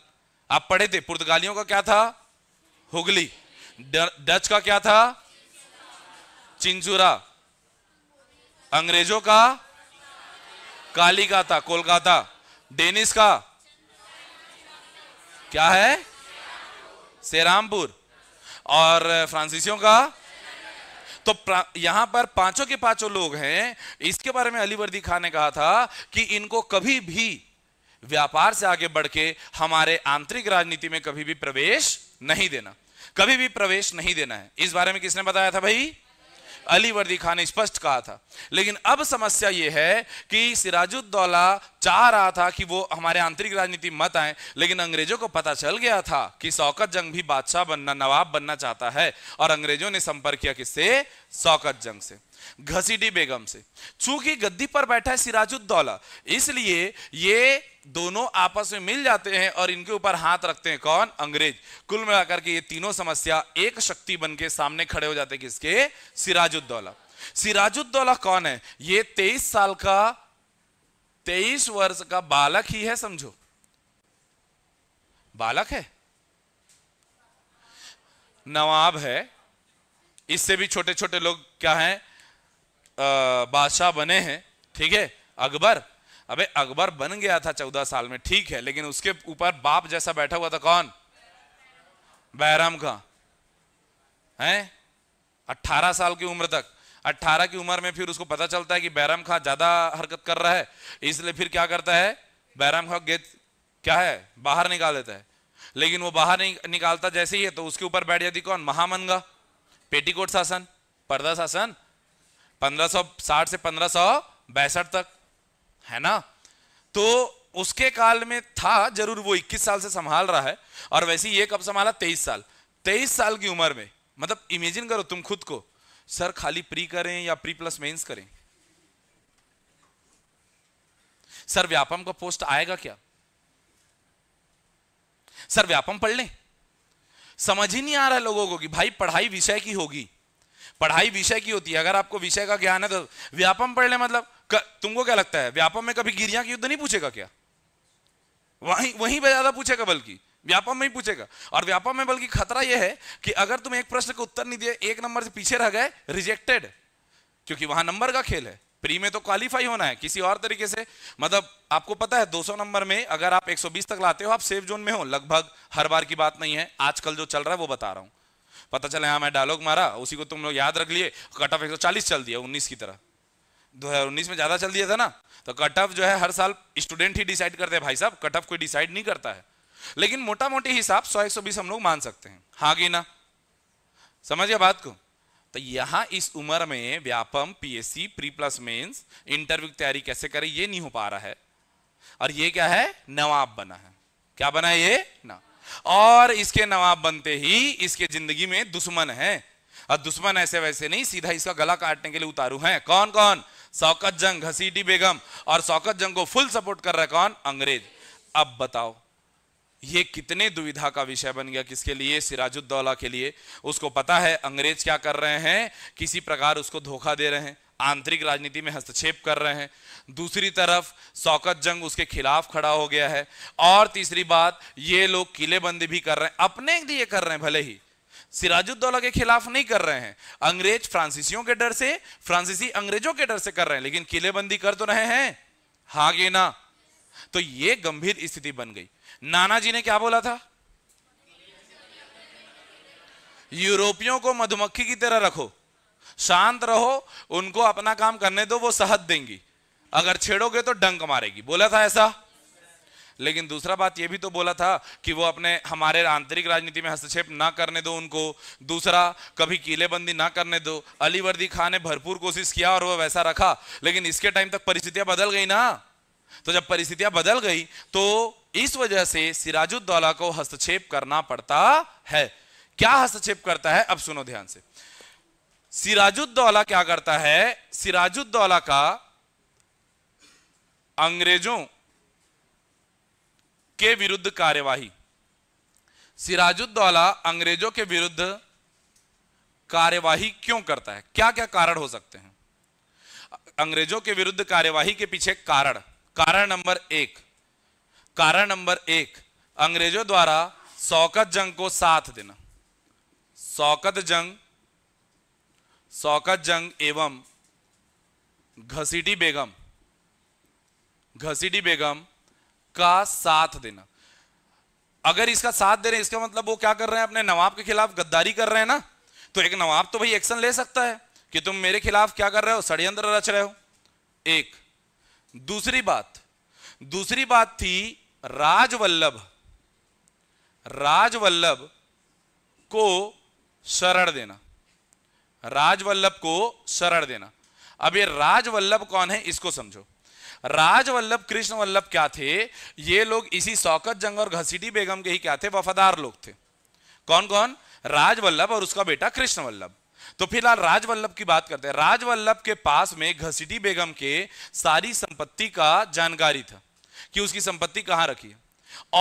[SPEAKER 1] आप पढ़े थे पुर्तगालियों का क्या था हुगली डच का क्या था चिंचुरा अंग्रेजों का काली का था कोलकाता डेनिस का क्या है सेरामपुर और फ्रांसीसियों का तो यहां पर पांचों के पांचों लोग हैं इसके बारे में अलीवर्दी खान ने कहा था कि इनको कभी भी व्यापार से आगे बढ़ के हमारे आंतरिक राजनीति में कभी भी प्रवेश नहीं देना कभी भी प्रवेश नहीं देना है इस बारे में किसने बताया था भाई अली वर्दी खान ने स्पष्ट कहा था लेकिन अब समस्या यह है कि सिराजुद्दौला चाह रहा था कि वो हमारे आंतरिक राजनीति मत आए लेकिन अंग्रेजों को पता चल गया था कि शौकत जंग भी बादशाह बनना नवाब बनना चाहता है और अंग्रेजों ने संपर्क किया किससे शौकत जंग से घसीडी बेगम से चूंकि गद्दी पर बैठा है सिराजुद्दौला इसलिए ये दोनों आपस में मिल जाते हैं और इनके ऊपर हाथ रखते हैं कौन अंग्रेज कुल मिलाकर के ये तीनों समस्या एक शक्ति बन के सामने खड़े हो जाते हैं किसके सिराजुद्दौला सिराजुद्दौला कौन है ये तेईस साल का तेईस वर्ष का बालक ही है समझो बालक है नवाब है इससे भी छोटे छोटे लोग क्या हैं बादशाह बने हैं ठीक है अकबर अबे अकबर बन गया था चौदह साल में ठीक है लेकिन उसके ऊपर बाप जैसा बैठा हुआ था कौन बहराम का है अट्ठारह साल की उम्र तक अट्ठारह की उम्र में फिर उसको पता चलता है कि बैराम खां ज्यादा हरकत कर रहा है इसलिए फिर क्या करता है बैराम खां गेट क्या है बाहर निकाल देता है लेकिन वो बाहर नहीं निकालता जैसे ही है तो उसके ऊपर बैठ जाती कौन महामनगा पेटीकोट शासन पर्दा शासन 1560 से पंद्रह तक है ना तो उसके काल में था जरूर वो 21 साल से संभाल रहा है और वैसे ये कब संभाला 23 साल 23 साल की उम्र में मतलब इमेजिन करो तुम खुद को सर खाली प्री करें या प्री प्लस मेंस करें सर व्यापम का पोस्ट आएगा क्या सर व्यापम पढ़ लें समझ ही नहीं आ रहा लोगों को कि भाई पढ़ाई विषय की होगी पढ़ाई विषय की होती है अगर आपको विषय का ज्ञान है तो व्यापम पढ़ ले मतलब तुमको क्या लगता है व्यापम में कभी गिरिया की युद्ध नहीं पूछेगा क्या वहीं वहीं पर ज्यादा पूछेगा बल्कि व्यापम में ही पूछेगा और व्यापम में बल्कि खतरा यह है कि अगर तुम एक प्रश्न का उत्तर नहीं दिए एक नंबर से पीछे रह गए रिजेक्टेड क्योंकि वहां नंबर का खेल है प्री में तो क्वालिफाई होना है किसी और तरीके से मतलब आपको पता है 200 नंबर में अगर आप 120 तक लाते हो आप सेफ जोन में हो लगभग हर बार की बात नहीं है आजकल जो चल रहा है वो बता रहा हूं पता चला यहाँ मैं डायलॉग मारा उसी को तुम लोग याद रख लिए कट ऑफ एक चल दिया उन्नीस की तरह 2019 में ज़्यादा चल दिया था ना तो कट ऑफ जो है हर साल स्टूडेंट ही डिसाइड करते हैं भाई साहब कट ऑफ कोई डिसाइड नहीं करता है लेकिन मोटा मोटी हिसाब सौ एक सौ बीस हम लोग मान सकते हैं हाँ कि ना समझिए बात को तो यहाँ इस उम्र में Vyapam PSC pre plus mains interview की तैयारी कैसे करें ये नहीं हो पा रहा है और ये क्या है नवाब बना है क्या बना है ये ना और इसके नवाब बनते ही इसके जिंदगी में दुश्मन है और दुश्मन ऐसे वैसे नहीं सीधा इसका गला काटने के लिए उतारू है कौन कौन सौकत जंग घसीटी बेगम और शौकत जंग को फुल सपोर्ट कर रहा है कौन अंग्रेज अब बताओ ये कितने दुविधा का विषय बन गया किसके लिए सिराजुद्दौला के लिए उसको पता है अंग्रेज क्या कर रहे हैं किसी प्रकार उसको धोखा दे रहे हैं आंतरिक राजनीति में हस्तक्षेप कर रहे हैं दूसरी तरफ सौकत जंग उसके खिलाफ खड़ा हो गया है और तीसरी बात ये लोग किलेबंदी भी कर रहे हैं अपने लिए कर रहे हैं भले ही सिराजुद्दौला के खिलाफ नहीं कर रहे हैं अंग्रेज फ्रांसीसियों के डर से फ्रांसीसी अंग्रेजों के डर से कर रहे हैं लेकिन किलेबंदी कर तो रहे हैं हाँ ये ना तो ये गंभीर स्थिति बन गई नाना जी ने क्या बोला था यूरोपियों को मधुमक्खी की तरह रखो शांत रहो उनको अपना काम करने दो वो सहद देंगी अगर छेड़ोगे तो डंक मारेगी बोला था ऐसा लेकिन दूसरा बात यह भी तो बोला था कि वो अपने हमारे आंतरिक राजनीति में हस्तक्षेप ना करने दो उनको दूसरा कभी कीलेबंदी ना करने दो अलीवर्दी खान ने भरपूर कोशिश किया और वो वैसा रखा लेकिन इसके टाइम तक परिस्थितियां बदल गई ना तो जब परिस्थितियां बदल गई तो इस वजह से सिराजुद्दौला को हस्तक्षेप करना पड़ता है क्या हस्तक्षेप करता है अब सुनो ध्यान से सिराजुद्दौला क्या करता है सिराजुद्दौला का अंग्रेजों के विरुद्ध कार्यवाही सिराजुद्दौला अंग्रेजों के विरुद्ध कार्यवाही क्यों करता है क्या क्या कारण हो सकते हैं अंग्रेजों के विरुद्ध कार्यवाही के पीछे कारण कारण नंबर एक कारण नंबर एक अंग्रेजों द्वारा सौकत जंग को साथ देना सौकत जंग सौकत जंग एवं घसीटी बेगम घसीटी बेगम का साथ देना अगर इसका साथ दे रहे हैं इसका मतलब वो क्या कर रहे हैं अपने नवाब के खिलाफ गद्दारी कर रहे हैं ना तो एक नवाब तो भाई एक्शन ले सकता है कि तुम मेरे खिलाफ क्या कर रहे हो षड्यंत्र रच रहे हो एक दूसरी बात दूसरी बात थी राजवल्लभ राजवल्लभ को शरण देना राजवल्लभ को शरण देना अब ये राजवल्लभ कौन है इसको समझो राजवल्लभ कृष्ण वल्लभ क्या थे ये लोग इसी शौकत जंग और घसीटी बेगम के ही क्या थे वफादार लोग थे कौन कौन राजवल्लभ और उसका बेटा कृष्ण वल्लभ तो फिलहाल राजवल्लभ की बात करते हैं राजवल्लभ के पास में घसीटी बेगम के सारी संपत्ति का जानकारी था कि उसकी संपत्ति कहां रखी है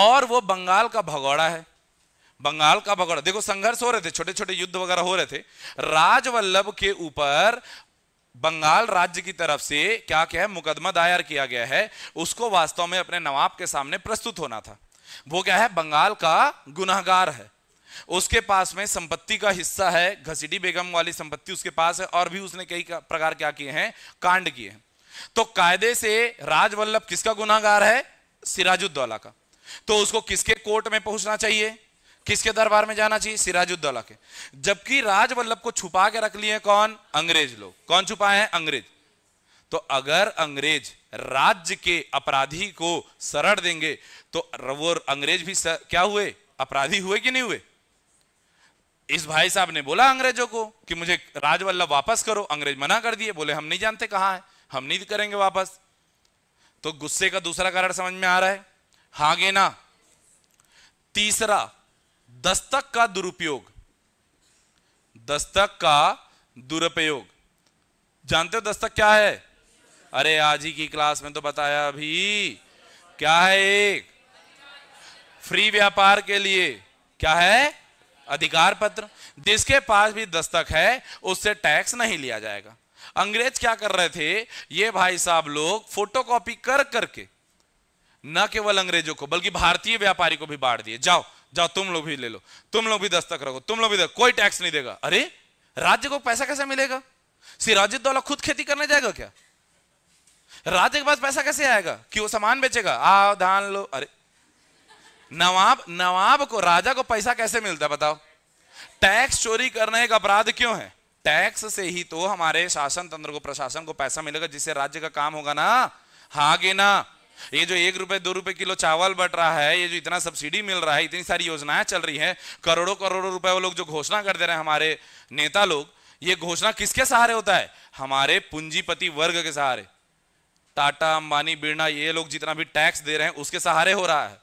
[SPEAKER 1] और वो बंगाल का भगौड़ा है बंगाल का बगौड़ा देखो संघर्ष हो रहे थे छोटे छोटे युद्ध वगैरह हो रहे थे राजवल्लभ के ऊपर बंगाल राज्य की तरफ से क्या क्या है मुकदमा दायर किया गया है उसको वास्तव में अपने नवाब के सामने प्रस्तुत होना था वो क्या है बंगाल का गुनाहगार है उसके पास में संपत्ति का हिस्सा है घसीडी बेगम वाली संपत्ति उसके पास है और भी उसने कई प्रकार क्या किए हैं कांड किए हैं तो कायदे से राजवल्लभ किसका गुनाहगार है सिराजुद्दौला का तो उसको किसके कोर्ट में पहुंचना चाहिए किसके दरबार में जाना चाहिए सिराजुद्दौला के जबकि राजवल्लभ को छुपा के रख लिए कौन अंग्रेज लोग कौन छुपाए हैं अंग्रेज तो अगर अंग्रेज राज्य के अपराधी को शरण देंगे तो वो अंग्रेज भी सर, क्या हुए अपराधी हुए कि नहीं हुए इस भाई साहब ने बोला अंग्रेजों को कि मुझे राजवल्लभ वापस करो अंग्रेज मना कर दिए बोले हम नहीं जानते कहा है हम नहीं करेंगे वापस तो गुस्से का दूसरा कारण समझ में आ रहा है हागेना तीसरा दस्तक का दुरुपयोग दस्तक का दुरुपयोग जानते हो दस्तक क्या है अरे आज ही की क्लास में तो बताया अभी क्या है एक फ्री व्यापार के लिए क्या है अधिकार पत्र जिसके पास भी दस्तक है उससे टैक्स नहीं लिया जाएगा अंग्रेज क्या कर रहे थे ये भाई साहब लोग फोटोकॉपी कर करके न केवल अंग्रेजों को बल्कि भारतीय व्यापारी को भी बांट दिए जाओ जाओ तुम लोग भी ले लो तुम लोग भी दस्तक रखो तुम लोग भी देखो कोई टैक्स नहीं देगा अरे राज्य को पैसा कैसे मिलेगा सिराजुद्दौला दौला खुद खेती करने जाएगा क्या राज्य के पास पैसा कैसे आएगा कि वो सामान बेचेगा आओ धान लो अरे नवाब नवाब को राजा को पैसा कैसे मिलता बताओ टैक्स चोरी करने का अपराध क्यों है टैक्स से ही तो हमारे शासन तंत्र को प्रशासन को पैसा मिलेगा जिससे राज्य का काम होगा ना हागे ना ये जो एक रुपए दो रुपए किलो चावल बट रहा है ये जो इतना सब्सिडी मिल रहा है इतनी सारी योजनाएं चल रही हैं करोड़ों करोड़ों रुपए वो लोग जो घोषणा कर दे रहे हैं हमारे नेता लोग ये घोषणा किसके सहारे होता है हमारे पूंजीपति वर्ग के सहारे टाटा अंबानी बिरना ये लोग जितना भी टैक्स दे रहे हैं उसके सहारे हो रहा है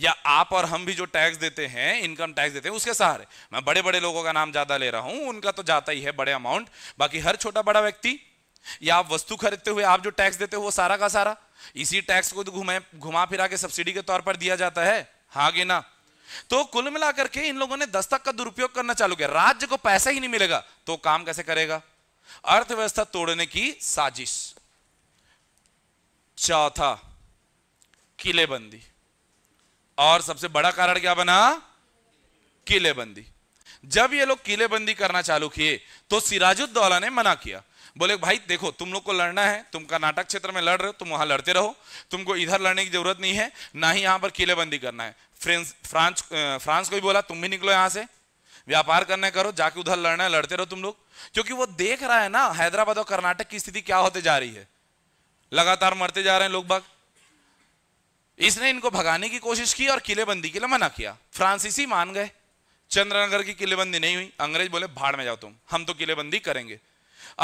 [SPEAKER 1] या आप और हम भी जो टैक्स देते हैं इनकम टैक्स देते हैं उसके सहारे मैं बड़े बड़े लोगों का नाम ज्यादा ले रहा हूं उनका तो जाता ही है बड़े अमाउंट बाकी हर छोटा बड़ा व्यक्ति या आप वस्तु खरीदते हुए आप जो टैक्स देते हो वो सारा का सारा इसी टैक्स को तो घुमा घुमा फिरा के सब्सिडी के तौर पर दिया जाता है हाँ ना तो कुल मिलाकर के इन लोगों ने दस्तक का दुरुपयोग करना चालू किया राज्य को पैसा ही नहीं मिलेगा तो काम कैसे करेगा अर्थव्यवस्था तोड़ने की साजिश चौथा किलेबंदी और सबसे बड़ा कारण क्या बना किलेबंदी जब ये लोग किलेबंदी करना चालू किए तो सिराजुद्दौला ने मना किया बोले भाई देखो तुम लोग को लड़ना है तुम कर्नाटक क्षेत्र में लड़ रहे हो तुम वहां लड़ते रहो तुमको इधर लड़ने की जरूरत नहीं है ना ही यहां पर किलेबंदी करना है फ्रेंस फ्रांस फ्रांस को भी बोला तुम भी निकलो यहां से व्यापार करने करो जाके उधर लड़ना है लड़ते रहो तुम लोग क्योंकि वो देख रहा है ना हैदराबाद और कर्नाटक की स्थिति क्या होते जा रही है लगातार मरते जा रहे हैं लोग बाग इसने इनको भगाने की कोशिश की और किलेबंदी के लिए मना किया फ्रांसीसी मान गए चंद्रनगर की किलेबंदी नहीं हुई अंग्रेज बोले भाड़ में जाओ तुम हम तो किलेबंदी करेंगे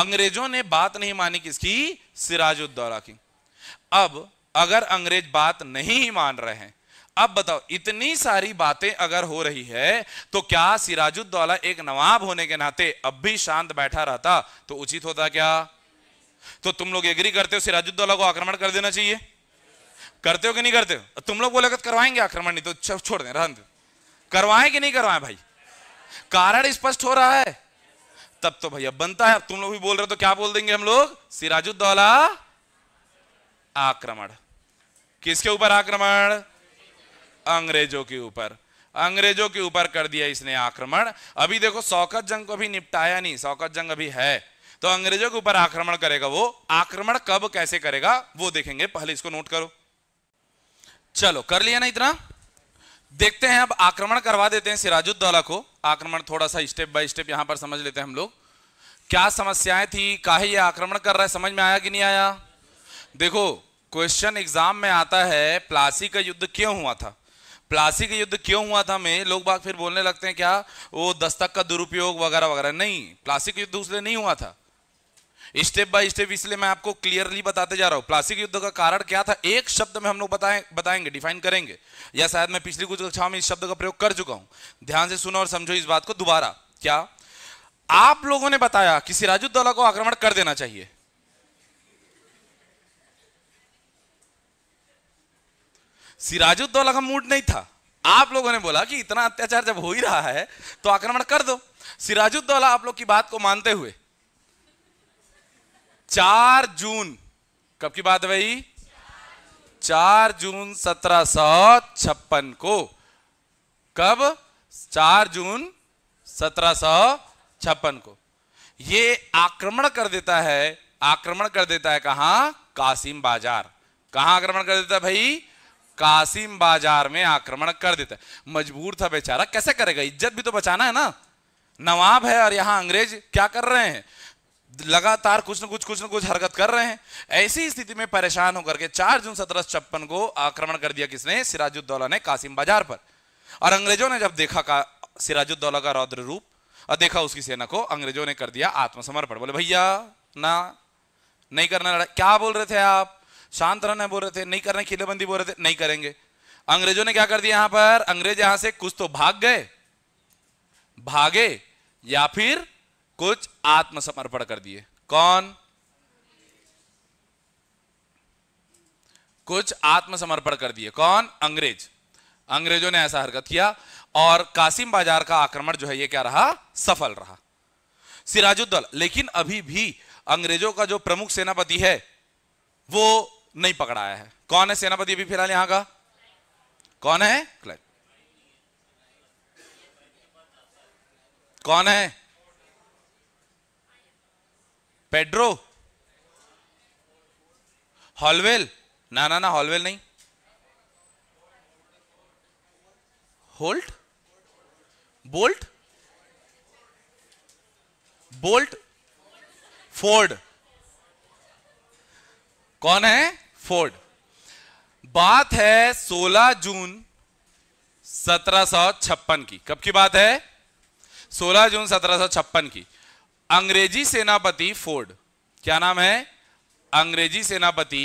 [SPEAKER 1] अंग्रेजों ने बात नहीं मानी किसकी सिराजुद्दौला की अब अगर अंग्रेज बात नहीं मान रहे हैं अब बताओ इतनी सारी बातें अगर हो रही है तो क्या सिराजुद्दौला एक नवाब होने के नाते अब भी शांत बैठा रहता तो उचित होता क्या तो तुम लोग एग्री करते हो सिराजुद्दौला को आक्रमण कर देना चाहिए करते हो कि नहीं करते हो तुम लोग बोले करवाएंगे आक्रमण नहीं तो छोड़ दे रहा करवाए कि नहीं करवाए भाई कारण स्पष्ट हो रहा है तब तो भैया बनता है तुम लोग भी बोल रहे हो तो क्या बोल देंगे हम लोग सिराजुद्दौला आक्रमण किसके ऊपर आक्रमण अंग्रेजों के ऊपर अंग्रेजों के ऊपर कर दिया इसने आक्रमण अभी देखो सौकत जंग को भी निपटाया नहीं सौकत जंग अभी है तो अंग्रेजों के ऊपर आक्रमण करेगा वो आक्रमण कब कैसे करेगा वो देखेंगे पहले इसको नोट करो चलो कर लिया ना इतना देखते हैं अब आक्रमण करवा देते हैं सिराजुद्दौला को आक्रमण थोड़ा सा स्टेप बाय स्टेप यहां पर समझ लेते हैं हम लोग क्या समस्याएं थी काहे ये आक्रमण कर रहा है समझ में आया कि नहीं आया देखो क्वेश्चन एग्जाम में आता है प्लासी का युद्ध क्यों हुआ था प्लासी का युद्ध क्यों हुआ था मैं लोग बाग फिर बोलने लगते हैं क्या वो दस्तक का दुरुपयोग वगैरह वगैरह नहीं प्लासी का युद्ध उसने नहीं हुआ था स्टेप बाय स्टेप इसलिए मैं आपको क्लियरली बताते जा रहा हूं प्लास्टिक युद्ध का कारण क्या था एक शब्द में हम लोग बताए बताएंगे डिफाइन करेंगे या शायद मैं पिछली कुछ कक्षाओं में इस शब्द का प्रयोग कर चुका हूं ध्यान से सुनो और समझो इस बात को दोबारा क्या आप लोगों ने बताया कि सिराजुद्दौला को आक्रमण कर देना चाहिए सिराजुद्दौला का मूड नहीं था आप लोगों ने बोला कि इतना अत्याचार जब हो ही रहा है तो आक्रमण कर दो सिराजुद्दौला आप लोग की बात को मानते हुए चार जून कब की बात है भाई चार जून सत्रह सौ छप्पन को कब चार जून सत्रह सौ छप्पन को ये आक्रमण कर देता है आक्रमण कर देता है कहा कासिम बाजार कहा आक्रमण कर देता है भाई कासिम बाजार में आक्रमण कर देता है मजबूर था बेचारा कैसे करेगा इज्जत भी तो बचाना है ना नवाब है और यहां अंग्रेज क्या कर रहे हैं लगातार कुछ न कुछ कुछ न कुछ हरकत कर रहे हैं ऐसी स्थिति में परेशान होकर के चार जून सत्रह को आक्रमण कर दिया किसने सिराजुद्दौला ने कासिम बाजार पर और अंग्रेजों ने जब देखा का सिराजुद्दौला का रौद्र रूप और देखा उसकी सेना को अंग्रेजों ने कर दिया आत्मसमर्पण बोले भैया ना नहीं करना क्या बोल रहे थे आप शांत रहना बोल रहे थे नहीं करना खिलेबंदी बोल रहे थे नहीं करेंगे अंग्रेजों ने क्या कर दिया यहां पर अंग्रेज यहां से कुछ तो भाग गए भागे या फिर कुछ आत्मसमर्पण कर दिए कौन कुछ आत्मसमर्पण कर दिए कौन अंग्रेज अंग्रेजों ने ऐसा हरकत किया और कासिम बाजार का आक्रमण जो है ये क्या रहा सफल रहा सिराजुद्दौल लेकिन अभी भी अंग्रेजों का जो प्रमुख सेनापति है वो नहीं पकड़ाया है कौन है सेनापति अभी फिलहाल यहां का कौन है कौन है पेड्रो हॉलवेल ना ना ना हॉलवेल नहीं होल्ट बोल्ट बोल्ट फोर्ड कौन है फोर्ड बात है 16 जून 1756 की कब की बात है 16 जून 1756 की अंग्रेजी सेनापति फोर्ड क्या नाम है अंग्रेजी सेनापति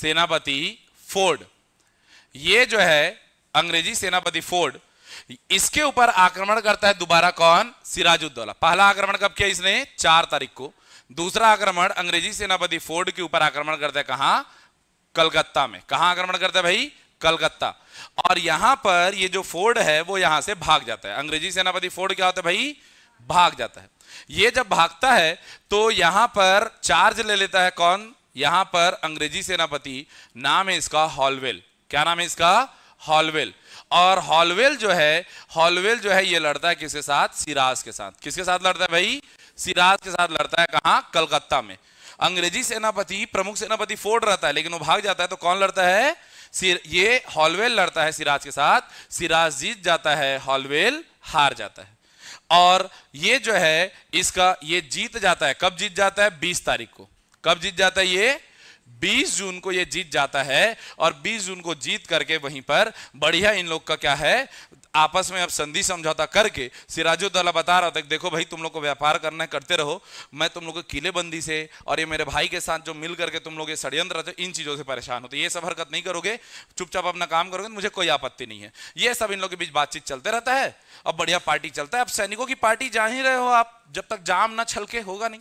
[SPEAKER 1] सेनापति फोर्ड ये जो है अंग्रेजी सेनापति फोर्ड इसके ऊपर आक्रमण करता है दोबारा कौन सिराजुद्दौला पहला आक्रमण कब किया इसने चार तारीख को दूसरा आक्रमण अंग्रेजी सेनापति फोर्ड के ऊपर आक्रमण करता है कहा कलकत्ता में कहा आक्रमण करता है भाई कलकत्ता और यहां पर ये जो फोर्ड है वो यहां से भाग जाता है अंग्रेजी सेनापति फोर्ड क्या होता है भाई भाग जाता है ये जब भागता है तो यहां पर चार्ज ले लेता है कौन यहां पर अंग्रेजी सेनापति नाम है इसका हॉलवेल क्या नाम है इसका हॉलवेल और हॉलवेल जो है हॉलवेल जो है ये लड़ता है किसके साथ सिराज के साथ किसके साथ लड़ता है भाई सिराज के साथ लड़ता है कहा कलकत्ता में अंग्रेजी सेनापति प्रमुख सेनापति फोर्ड रहता है लेकिन वो भाग जाता है तो कौन लड़ता है ये हॉलवेल लड़ता है सिराज के साथ सिराज जीत जाता है हॉलवेल हार जाता है और ये जो है इसका ये जीत जाता है कब जीत जाता है 20 तारीख को कब जीत जाता है ये 20 जून को ये जीत जाता है और 20 जून को जीत करके वहीं पर बढ़िया इन लोग का क्या है आपस में अब संधि समझौता करके सिराजुद्दौला बता रहा था देखो भाई तुम लोग को व्यापार करना है करते रहो मैं तुम लोग को किलेबंदी से और ये मेरे भाई के साथ जो मिल करके तुम लोग ये षड्यंत्र रहते इन चीज़ों से परेशान होते ये सब हरकत नहीं करोगे चुपचाप अपना काम करोगे तो मुझे कोई आपत्ति नहीं है ये सब इन लोग के बीच बातचीत चलते रहता है अब बढ़िया पार्टी चलता है अब सैनिकों की पार्टी जा ही रहे हो आप जब तक जाम ना छलके होगा नहीं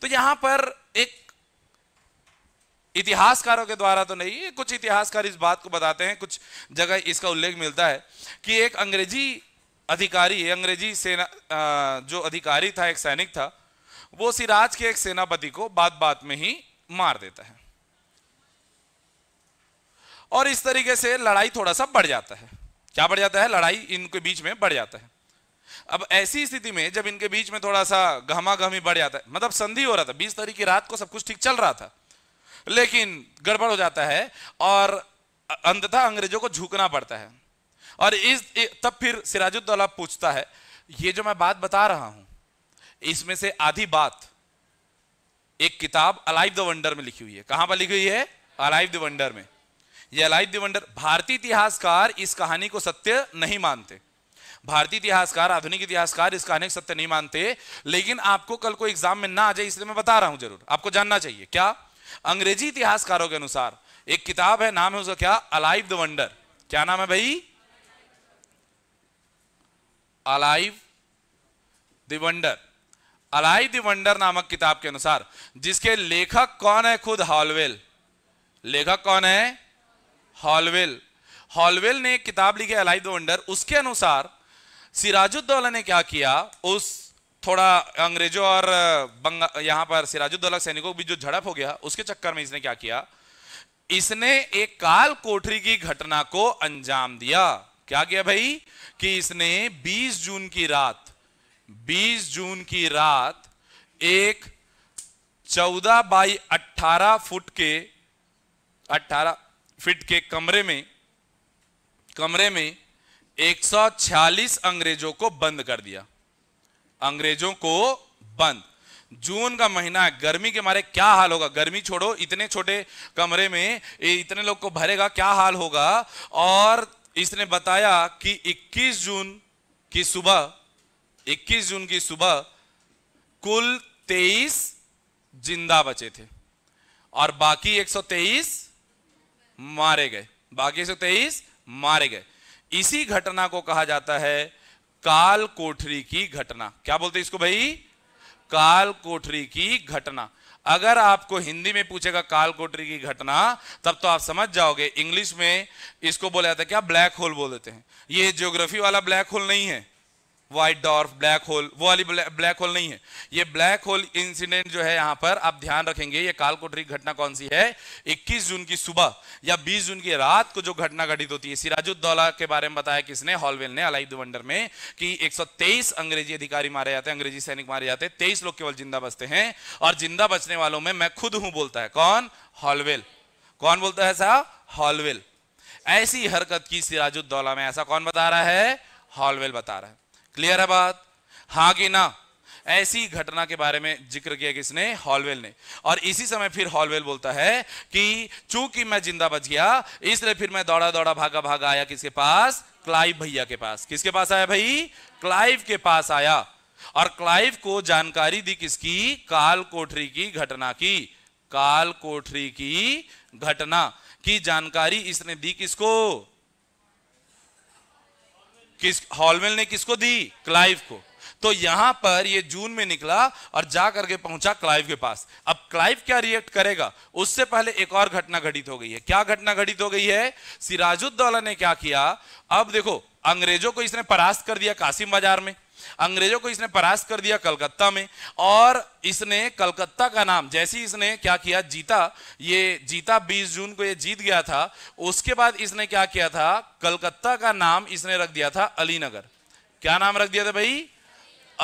[SPEAKER 1] तो यहां पर एक इतिहासकारों के द्वारा तो नहीं कुछ इतिहासकार इस बात को बताते हैं कुछ जगह इसका उल्लेख मिलता है कि एक अंग्रेजी अधिकारी अंग्रेजी सेना जो अधिकारी था एक सैनिक था वो सिराज के एक सेनापति को बात बात में ही मार देता है और इस तरीके से लड़ाई थोड़ा सा बढ़ जाता है क्या बढ़ जाता है लड़ाई इनके बीच में बढ़ जाता है अब ऐसी स्थिति में जब इनके बीच में थोड़ा सा घमा घमी बढ़ जाता है मतलब संधि हो रहा था बीस तारीख की रात को सब कुछ ठीक चल रहा था लेकिन गड़बड़ हो जाता है और अंततः अंग्रेजों को झुकना पड़ता है और इस तब फिर सिराजुद्दौला पूछता है ये जो मैं बात बता रहा हूं इसमें से आधी बात एक किताब अलाइव द वंडर में लिखी हुई है कहां पर लिखी हुई है अलाइव द वंडर में ये अलाइव द वंडर भारतीय इतिहासकार इस कहानी को सत्य नहीं मानते भारतीय इतिहासकार आधुनिक इतिहासकार इस कहानी को सत्य नहीं मानते लेकिन आपको कल को एग्जाम में ना आ जाए इसलिए मैं बता रहा हूं जरूर आपको जानना चाहिए क्या अंग्रेजी इतिहासकारों के अनुसार एक किताब है नाम है उसका क्या अलाइव द वंडर क्या नाम है भाई alive the wonder alive the wonder नामक किताब के अनुसार जिसके लेखक कौन है खुद हॉलवेल लेखक कौन है हॉलवेल हॉलवेल ने किताब लिखी अलाइव द वंडर उसके अनुसार सिराजुद्दौला ने क्या किया उस थोड़ा अंग्रेजों और यहां पर सिराजुद्दौला सैनिकों के बीच जो झड़प हो गया उसके चक्कर में इसने क्या किया इसने एक काल कोठरी की घटना को अंजाम दिया क्या किया भाई कि इसने 20 जून की रात 20 जून की रात एक 14 बाई 18 फुट के 18 फीट के कमरे में कमरे में 146 अंग्रेजों को बंद कर दिया अंग्रेजों को बंद जून का महीना है गर्मी के मारे क्या हाल होगा गर्मी छोड़ो इतने छोटे कमरे में इतने लोग को भरेगा क्या हाल होगा और इसने बताया कि 21 जून की सुबह 21 जून की सुबह कुल 23 जिंदा बचे थे और बाकी 123 मारे गए बाकी 123 मारे गए इसी घटना को कहा जाता है काल कोठरी की घटना क्या बोलते हैं इसको भाई काल कोठरी की घटना अगर आपको हिंदी में पूछेगा काल कोठरी की घटना तब तो आप समझ जाओगे इंग्लिश में इसको बोला जाता है क्या ब्लैक होल बोल देते हैं ये ज्योग्राफी वाला ब्लैक होल नहीं है व्हाइट डॉर्फ ब्लैक होल वो वाली ब्लैक होल नहीं है ये ब्लैक होल इंसिडेंट जो है यहाँ पर आप ध्यान रखेंगे ये काल कोटरी घटना कौन सी है 21 जून की सुबह या 20 जून की रात को जो घटना घटित होती है सिराजुद्दौला के बारे में बताया किसने हॉलवेल ने अलाई वंडर में कि 123 अंग्रेजी अधिकारी मारे जाते हैं अंग्रेजी सैनिक मारे जाते हैं तेईस लोग केवल जिंदा बचते हैं और जिंदा बचने वालों में मैं खुद हूं बोलता है कौन हॉलवेल कौन बोलता है साहब हॉलवेल ऐसी हरकत की सिराजुद्दौला में ऐसा कौन बता रहा है हॉलवेल बता रहा है क्लियर है बात हाँ कि ना ऐसी घटना के बारे में जिक्र किया किसने हॉलवेल ने और इसी समय फिर हॉलवेल बोलता है कि चूंकि मैं जिंदा बच गया इसलिए फिर मैं दौड़ा दौड़ा भागा भागा आया किसके पास क्लाइव भैया के पास किसके पास आया भाई क्लाइव के पास आया और क्लाइव को जानकारी दी किसकी काल कोठरी की घटना की काल कोठरी की घटना की जानकारी इसने दी किसको किस हॉलवेल ने किसको दी क्लाइव को तो यहां पर ये जून में निकला और जा करके पहुंचा क्लाइव के पास अब क्लाइव क्या रिएक्ट करेगा उससे पहले एक और घटना घटित हो गई है क्या घटना घटित हो गई है सिराजुद्दौला ने क्या किया अब देखो अंग्रेजों को इसने परास्त कर दिया कासिम बाजार में अंग्रेजों को इसने परास्त कर दिया कलकत्ता में और इसने कलकत्ता का नाम जैसे इसने क्या किया जीता ये जीता 20 जून को ये जीत गया था उसके बाद इसने क्या किया था कलकत्ता का नाम इसने रख दिया था अलीनगर क्या नाम रख दिया था भाई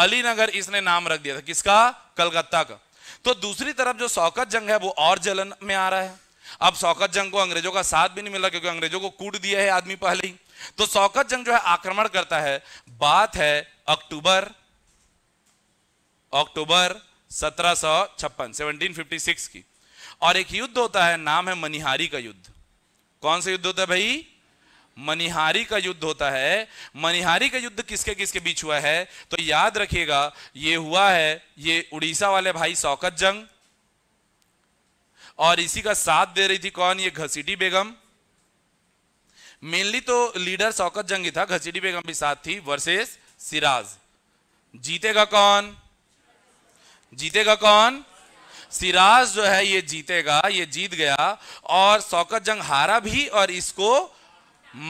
[SPEAKER 1] अलीनगर इसने नाम रख दिया था किसका कलकत्ता का तो दूसरी तरफ जो शौकत जंग है वो और जलन में आ रहा है अब शौकत जंग को अंग्रेजों का साथ भी नहीं मिला क्योंकि अंग्रेजों को कूट दिया है आदमी पहले ही तो सौकत जंग जो है आक्रमण करता है बात है अक्टूबर अक्टूबर सत्रह सौ छप्पन सेवनटीन फिफ्टी सिक्स की और एक युद्ध होता है नाम है मनिहारी का युद्ध कौन सा युद्ध होता है भाई मनिहारी का युद्ध होता है मनिहारी का युद्ध किसके किसके बीच हुआ है तो याद रखिएगा ये हुआ है ये उड़ीसा वाले भाई सौकत जंग और इसी का साथ दे रही थी कौन ये घसीटी बेगम मेनली तो लीडर शौकत जंगी था घसीडी बेगम भी साथ थी वर्सेस सिराज जीतेगा कौन जीतेगा कौन सिराज जो है ये जीतेगा ये जीत गया और शौकत जंग हारा भी और इसको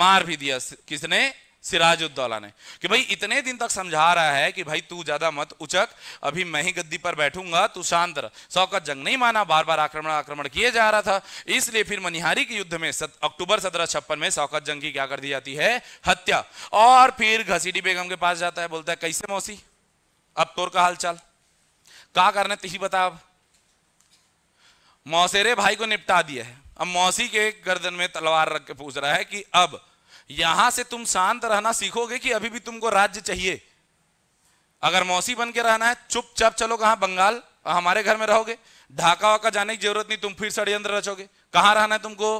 [SPEAKER 1] मार भी दिया किसने सिराजुद्दौला ने कि भाई इतने दिन तक समझा रहा है कि भाई तू ज्यादा मत उचक अभी मैं ही गद्दी पर बैठूंगा तू शांत सौ का जंग नहीं माना बार बार आक्रमण आक्रमण किए जा रहा था इसलिए फिर मनिहारी के युद्ध में सत, अक्टूबर सत्रह छप्पन में शौकत जंग की क्या कर दी जाती है हत्या और फिर घसीडी बेगम के पास जाता है बोलता है कैसे मौसी अब तोर का हाल कहा करना तुझी बता अब मौसेरे भाई को निपटा दिया है अब मौसी के गर्दन में तलवार रख के पूछ रहा है कि अब यहां से तुम शांत रहना सीखोगे कि अभी भी तुमको राज्य चाहिए अगर मौसी बन के रहना है चुपचाप चलो कहा बंगाल हमारे घर में रहोगे ढाका वाका जाने की जरूरत नहीं तुम फिर षड्यंत्र रचोगे कहां रहना है तुमको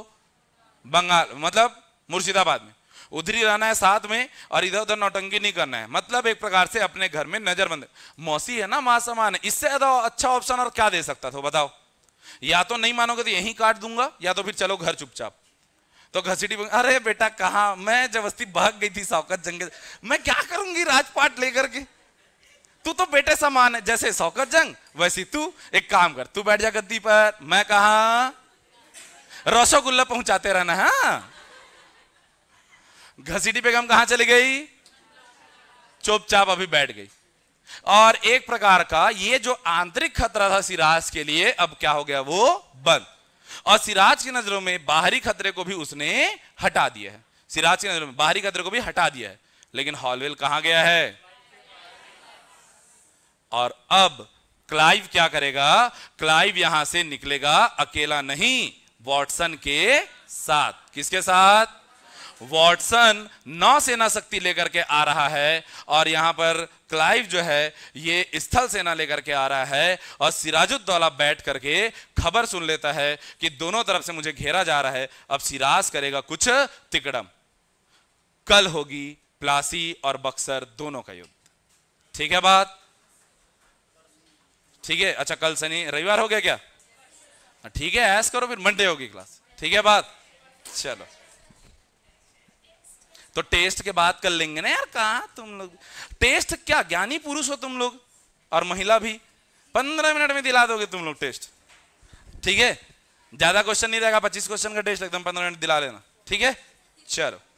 [SPEAKER 1] बंगाल मतलब मुर्शिदाबाद में उधर ही रहना है साथ में और इधर उधर नौटंगी नहीं करना है मतलब एक प्रकार से अपने घर में नजरबंद मौसी है ना माँ समान है इससे ज्यादा अच्छा ऑप्शन और क्या दे सकता था बताओ या तो नहीं मानोगे तो यहीं काट दूंगा या तो फिर चलो घर चुपचाप तो घसीटी अरे बेटा कहा मैं जबस्ती भाग गई थी शौकत जंग मैं क्या करूंगी राजपाट लेकर के तू तो बेटे समान है जैसे शौकत जंग वैसी तू एक काम कर तू बैठ जा गद्दी पर मैं कहा रसोगुल्ला पहुंचाते रहना है हाँ? घसीटी बेगम कहा चली गई चुपचाप अभी बैठ गई और एक प्रकार का ये जो आंतरिक खतरा था सिराज के लिए अब क्या हो गया वो बंद और सिराज की नजरों में बाहरी खतरे को भी उसने हटा दिया है सिराज की नजरों में बाहरी खतरे को भी हटा दिया है लेकिन हॉलवेल कहां गया है और अब क्लाइव क्या करेगा क्लाइव यहां से निकलेगा अकेला नहीं वॉटसन के साथ किसके साथ वॉटसन नौ सेना शक्ति लेकर के आ रहा है और यहां पर क्लाइव जो है ये स्थल सेना लेकर के आ रहा है और सिराजुद्दौला बैठ करके खबर सुन लेता है कि दोनों तरफ से मुझे घेरा जा रहा है अब सिराज करेगा कुछ तिकड़म कल होगी प्लासी और बक्सर दोनों का युद्ध ठीक है बात ठीक है अच्छा कल शनि रविवार हो गया क्या ठीक है ऐस करो फिर मंडे होगी क्लास ठीक है बात चलो तो टेस्ट के बाद कर लेंगे ना यार कहा तुम लोग टेस्ट क्या ज्ञानी पुरुष हो तुम लोग और महिला भी पंद्रह मिनट में दिला दोगे तुम लोग टेस्ट ठीक है ज्यादा क्वेश्चन नहीं रहेगा पच्चीस क्वेश्चन का टेस्ट एकदम पंद्रह मिनट दिला लेना ठीक है चलो